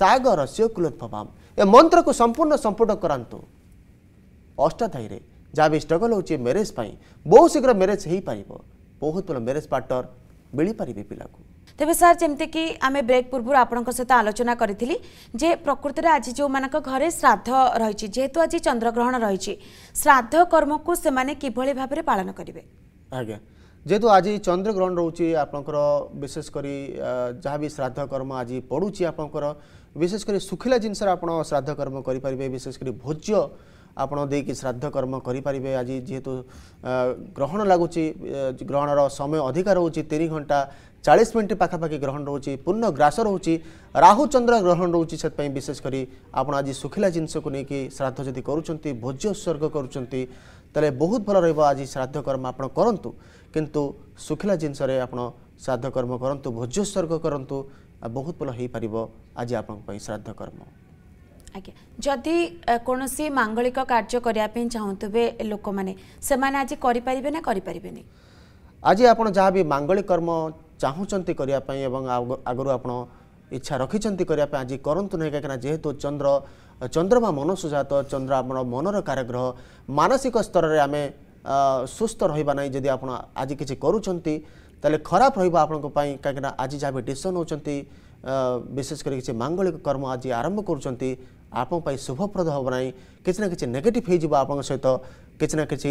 ସାଗରସ୍ୟ କୁଲୋଦ୍ଭବାମ ଏ ମନ୍ତ୍ରକୁ ସମ୍ପୂର୍ଣ୍ଣ ସମ୍ପୂର୍ଣ୍ଣ କରାନ୍ତୁ ଅଷ୍ଟାଧ୍ୟାୟୀରେ ଯାହା ବି ଷ୍ଟ୍ରଗଲ୍ ହେଉଛି ମ୍ୟାରେଜ୍ ପାଇଁ ବହୁତ ଶୀଘ୍ର ମ୍ୟାରେଜ୍ ହୋଇପାରିବ ବହୁତ ଭଲ ମ୍ୟାରେଜ୍ ପାର୍ଟନର ମିଳିପାରିବେ ପିଲାକୁ ତେବେ ସାର୍ ଯେମିତିକି ଆମେ ବ୍ରେକ୍ ପୂର୍ବରୁ ଆପଣଙ୍କ ସହିତ ଆଲୋଚନା କରିଥିଲି ଯେ ପ୍ରକୃତରେ ଆଜି ଯେଉଁମାନଙ୍କ ଘରେ ଶ୍ରାଦ୍ଧ ରହିଛି ଯେହେତୁ ଆଜି ଚନ୍ଦ୍ରଗ୍ରହଣ ରହିଛି ଶ୍ରାଦ୍ଧ କର୍ମକୁ ସେମାନେ କିଭଳି ଭାବରେ ପାଳନ କରିବେ ଆଜ୍ଞା ଯେହେତୁ ଆଜି ଚନ୍ଦ୍ରଗ୍ରହଣ ରହୁଛି ଆପଣଙ୍କର ବିଶେଷ କରି ଯାହା ବି ଶ୍ରାଦ୍ଧ କର୍ମ ଆଜି ପଡ଼ୁଛି ଆପଣଙ୍କର ବିଶେଷ କରି ଶୁଖିଲା ଜିନିଷରେ ଆପଣ ଶ୍ରାଦ୍ଧ କର୍ମ କରିପାରିବେ ବିଶେଷ କରି ଭୋଜ୍ୟ ଆପଣ ଦେଇକି ଶ୍ରାଦ୍ଧ କର୍ମ କରିପାରିବେ ଆଜି ଯେହେତୁ ଗ୍ରହଣ ଲାଗୁଛି ଗ୍ରହଣର ସମୟ ଅଧିକା ରହୁଛି ତିନି ଘଣ୍ଟା ଚାଳିଶ ମିନିଟ୍ ପାଖାପାଖି ଗ୍ରହଣ ରହୁଛି ପୂର୍ଣ୍ଣ ଗ୍ରାସ ରହୁଛି ରାହୁଚନ୍ଦ୍ର ଗ୍ରହଣ ରହୁଛି ସେଥିପାଇଁ ବିଶେଷ କରି ଆପଣ ଆଜି ଶୁଖିଲା ଜିନିଷକୁ ନେଇକି ଶ୍ରାଦ୍ଧ ଯଦି କରୁଛନ୍ତି ଭୋଜ୍ୟସ୍ୱର୍ଗ କରୁଛନ୍ତି ତାହେଲେ ବହୁତ ଭଲ ରହିବ ଆଜି ଶ୍ରାଦ୍ଧ କର୍ମ ଆପଣ କରନ୍ତୁ କିନ୍ତୁ ଶୁଖିଲା ଜିନିଷରେ ଆପଣ ଶ୍ରାଦ୍ଧ କର୍ମ କରନ୍ତୁ ଭୋଜ୍ୟସ୍ୱର୍ଗ କରନ୍ତୁ ବହୁତ ଭଲ ହେଇପାରିବ ଆଜି ଆପଣଙ୍କ ପାଇଁ ଶ୍ରାଦ୍ଧ କର୍ମ ଆଜ୍ଞା ଯଦି କୌଣସି ମାଙ୍ଗଳିକ କାର୍ଯ୍ୟ କରିବା ପାଇଁ ଚାହୁଁଥିବେ ଲୋକମାନେ ସେମାନେ ଆଜି କରିପାରିବେ ନା କରିପାରିବେନି ଆଜି ଆପଣ ଯାହା ବି ମାଙ୍ଗଳିକ କର୍ମ ଚାହୁଁଛନ୍ତି କରିବା ପାଇଁ ଏବଂ ଆଗରୁ ଆପଣ ଇଚ୍ଛା ରଖିଛନ୍ତି କରିବା ପାଇଁ ଆଜି କରନ୍ତୁ ନାହିଁ କାହିଁକିନା ଯେହେତୁ ଚନ୍ଦ୍ର ଚନ୍ଦ୍ରମା ମନସୁଜାତ ଚନ୍ଦ୍ର ଆପଣ ମନର କାରାଗ୍ରହ ମାନସିକ ସ୍ତରରେ ଆମେ ସୁସ୍ଥ ରହିବା ନାହିଁ ଯଦି ଆପଣ ଆଜି କିଛି କରୁଛନ୍ତି ତାହେଲେ ଖରାପ ରହିବ ଆପଣଙ୍କ ପାଇଁ କାହିଁକିନା ଆଜି ଯାହା ବି ଡିସିସନ୍ ହେଉଛନ୍ତି ବିଶେଷ କରି କିଛି ମାଙ୍ଗଳିକ କର୍ମ ଆଜି ଆରମ୍ଭ କରୁଛନ୍ତି ଆପଣଙ୍କ ପାଇଁ ଶୁଭପ୍ରଦ ହେବ ନାହିଁ କିଛି ନା କିଛି ନେଗେଟିଭ୍ ହେଇଯିବ ଆପଣଙ୍କ ସହିତ କିଛି ନା କିଛି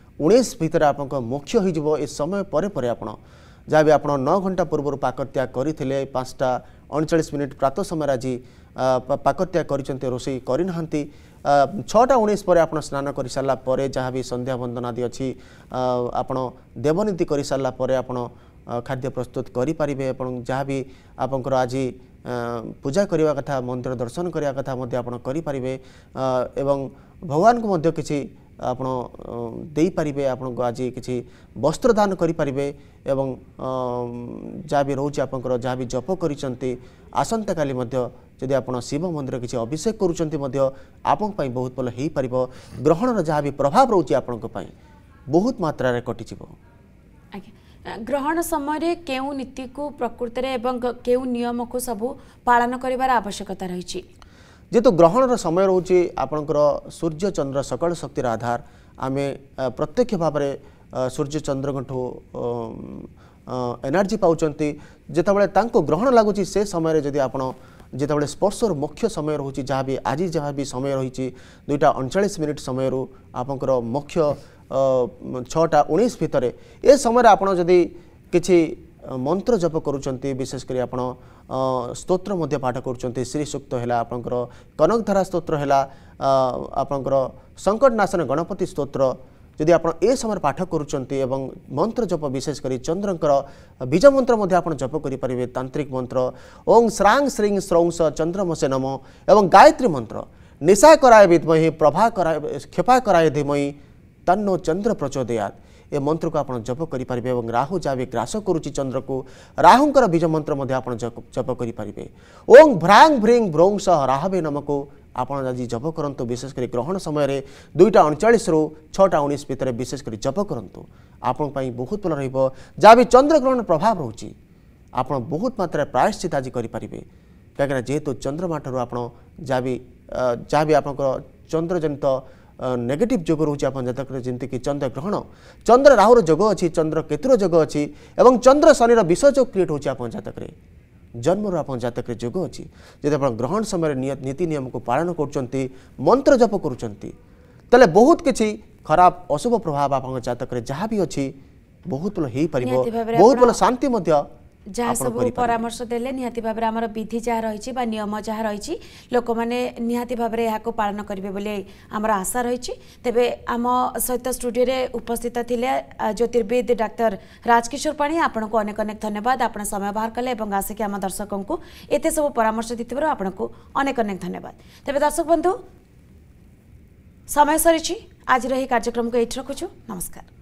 ଉଣେଇଶ ଭିତରେ ଆପଣଙ୍କ ମୁଖ୍ୟ ହୋଇଯିବ ଏ ସମୟ ପରେ ପରେ ଆପଣ ଯାହା ବି ଆପଣ ନଅ ଘଣ୍ଟା ପୂର୍ବରୁ ପାକତ୍ୟାଗ କରିଥିଲେ ପାଞ୍ଚଟା ଅଣଚାଳିଶ ମିନିଟ୍ ପ୍ରାତଃ ସମୟରେ ଆଜି ପାକତ୍ୟାଗ କରିଛନ୍ତି ରୋଷେଇ କରିନାହାନ୍ତି ଛଅଟା ଉଣେଇଶ ପରେ ଆପଣ ସ୍ନାନ କରିସାରିଲା ପରେ ଯାହା ବି ସନ୍ଧ୍ୟା ବନ୍ଦନ ଆଦି ଅଛି ଆପଣ ଦେବନୀତି କରିସାରିଲା ପରେ ଆପଣ ଖାଦ୍ୟ ପ୍ରସ୍ତୁତ କରିପାରିବେ ଏବଂ ଯାହା ବି ଆପଣଙ୍କର ଆଜି ପୂଜା କରିବା କଥା ମନ୍ଦିର ଦର୍ଶନ କରିବା କଥା ମଧ୍ୟ ଆପଣ କରିପାରିବେ ଏବଂ ଭଗବାନଙ୍କୁ ମଧ୍ୟ କିଛି ଆପଣ ଦେଇପାରିବେ ଆପଣଙ୍କୁ ଆଜି କିଛି ବସ୍ତ୍ରଦାନ କରିପାରିବେ ଏବଂ ଯାହା ବି ରହୁଛି ଆପଣଙ୍କର ଯାହା ବି ଜପ କରିଛନ୍ତି ଆସନ୍ତାକାଲି ମଧ୍ୟ ଯଦି ଆପଣ ଶିବ ମନ୍ଦିର କିଛି ଅଭିଷେକ କରୁଛନ୍ତି ମଧ୍ୟ ଆପଣଙ୍କ ପାଇଁ ବହୁତ ଭଲ ହେଇପାରିବ ଗ୍ରହଣର ଯାହା ବି ପ୍ରଭାବ ରହୁଛି ଆପଣଙ୍କ ପାଇଁ ବହୁତ ମାତ୍ରାରେ କଟିଯିବ ଗ୍ରହଣ ସମୟରେ କେଉଁ ନୀତିକୁ ପ୍ରକୃତରେ ଏବଂ କେଉଁ ନିୟମକୁ ସବୁ ପାଳନ କରିବାର ଆବଶ୍ୟକତା ରହିଛି ଯେହେତୁ ଗ୍ରହଣର ସମୟ ରହୁଛି ଆପଣଙ୍କର ସୂର୍ଯ୍ୟ ଚନ୍ଦ୍ର ସକାଳ ଶକ୍ତିର ଆଧାର ଆମେ ପ୍ରତ୍ୟକ୍ଷ ଭାବରେ ସୂର୍ଯ୍ୟଚନ୍ଦ୍ରଙ୍କଠୁ ଏନର୍ଜି ପାଉଛନ୍ତି ଯେତେବେଳେ ତାଙ୍କୁ ଗ୍ରହଣ ଲାଗୁଛି ସେ ସମୟରେ ଯଦି ଆପଣ ଯେତେବେଳେ ସ୍ପର୍ଶର ମୁଖ୍ୟ ସମୟ ରହୁଛି ଯାହା ବି ଆଜି ଯାହା ବି ସମୟ ରହିଛି ଦୁଇଟା ଅଣଚାଳିଶ ମିନିଟ୍ ସମୟରୁ ଆପଣଙ୍କର ମୁଖ୍ୟ ଛଅଟା ଉଣେଇଶ ଭିତରେ ଏ ସମୟରେ ଆପଣ ଯଦି କିଛି मन्त्र जप गर विशेष गरी आप स्तोत्र पाठ कु श्रीसुक्त होला कनकधारा स्तोत्र होला आपणको सङ्कटनाशन गणपति स्तोत्र यदि ए समय पाठ मन्त्र जप विशेष गरी चन्द्रको बीज मन्त्र जप गरिपारे तान्त्रिक मन्त्र ओम श्राङ श्रीङ स्रौंस सन्द्र नम ए गायत्री मन्त्र निशा कराए विध्मय प्रभा क्षेपा कराए धिमयही तन्नो चन्द्र प्रचोदयात ଏ ମନ୍ତ୍ରକୁ ଆପଣ ଜପ କରିପାରିବେ ଏବଂ ରାହୁ ଯାହା ବି ଗ୍ରାସ କରୁଛି ଚନ୍ଦ୍ରକୁ ରାହୁଙ୍କର ବୀଜ ମନ୍ତ୍ର ମଧ୍ୟ ଆପଣ ଜପ କରିପାରିବେ ଓଂ ଭ୍ରାଙ୍ଗ ଭ୍ରିଙ୍ଗ ବ୍ରୋଙ୍ଗ ସହ ରାହବେ ନମକୁ ଆପଣ ଆଜି ଜପ କରନ୍ତୁ ବିଶେଷ କରି ଗ୍ରହଣ ସମୟରେ ଦୁଇଟା ଅଣଚାଳିଶରୁ ଛଅଟା ଉଣେଇଶ ଭିତରେ ବିଶେଷ କରି ଜପ କରନ୍ତୁ ଆପଣଙ୍କ ପାଇଁ ବହୁତ ଭଲ ରହିବ ଯାହା ବି ଚନ୍ଦ୍ରଗ୍ରହଣ ପ୍ରଭାବ ରହୁଛି ଆପଣ ବହୁତ ମାତ୍ରାରେ ପ୍ରାୟଶ୍ଚିତ ଆଜି କରିପାରିବେ କାହିଁକିନା ଯେହେତୁ ଚନ୍ଦ୍ରମାଠାରୁ ଆପଣ ଯାହା ବି ଯାହା ବି ଆପଣଙ୍କର ଚନ୍ଦ୍ରଜନିତ ନେଗେଟିଭ୍ ଯୋଗ ରହୁଛି ଆପଣ ଜାତକରେ ଯେମିତିକି ଚନ୍ଦ୍ରଗ୍ରହଣ ଚନ୍ଦ୍ର ରାହୁର ଯୋଗ ଅଛି ଚନ୍ଦ୍ର କେତୁର ଯୋଗ ଅଛି ଏବଂ ଚନ୍ଦ୍ର ଶନିର ବିଷ ଯୋଗ କ୍ରିଏଟ୍ ହେଉଛି ଆପଣ ଜାତକରେ ଜନ୍ମରୁ ଆପଣ ଜାତକରେ ଯୋଗ ଅଛି ଯଦି ଆପଣ ଗ୍ରହଣ ସମୟରେ ନୀତି ନିୟମକୁ ପାଳନ କରୁଛନ୍ତି ମନ୍ତ୍ର ଜପ କରୁଛନ୍ତି ତାହେଲେ ବହୁତ କିଛି ଖରାପ ଅଶୁଭ ପ୍ରଭାବ ଆପଣଙ୍କ ଜାତକରେ ଯାହା ବି ଅଛି ବହୁତ ଭଲ ହେଇପାରିବ ବହୁତ ଭଲ ଶାନ୍ତି ମଧ୍ୟ ଯାହା ସବୁ ପରାମର୍ଶ ଦେଲେ ନିହାତି ଭାବରେ ଆମର ବିଧି ଯାହା ରହିଛି ବା ନିୟମ ଯାହା ରହିଛି ଲୋକମାନେ ନିହାତି ଭାବରେ ଏହାକୁ ପାଳନ କରିବେ ବୋଲି ଆମର ଆଶା ରହିଛି ତେବେ ଆମ ସହିତ ଷ୍ଟୁଡ଼ିଓରେ ଉପସ୍ଥିତ ଥିଲେ ଜ୍ୟୋତିର୍ବିଦ ଡାକ୍ତର ରାଜକିଶୋର ପାଣି ଆପଣଙ୍କୁ ଅନେକ ଅନେକ ଧନ୍ୟବାଦ ଆପଣ ସମୟ ବାହାର କଲେ ଏବଂ ଆସିକି ଆମ ଦର୍ଶକଙ୍କୁ ଏତେ ସବୁ ପରାମର୍ଶ ଦେଇଥିବାରୁ ଆପଣଙ୍କୁ ଅନେକ ଅନେକ ଧନ୍ୟବାଦ ତେବେ ଦର୍ଶକ ବନ୍ଧୁ ସମୟ ସରିଛି ଆଜିର ଏହି କାର୍ଯ୍ୟକ୍ରମକୁ ଏଇଠି ରଖୁଛୁ ନମସ୍କାର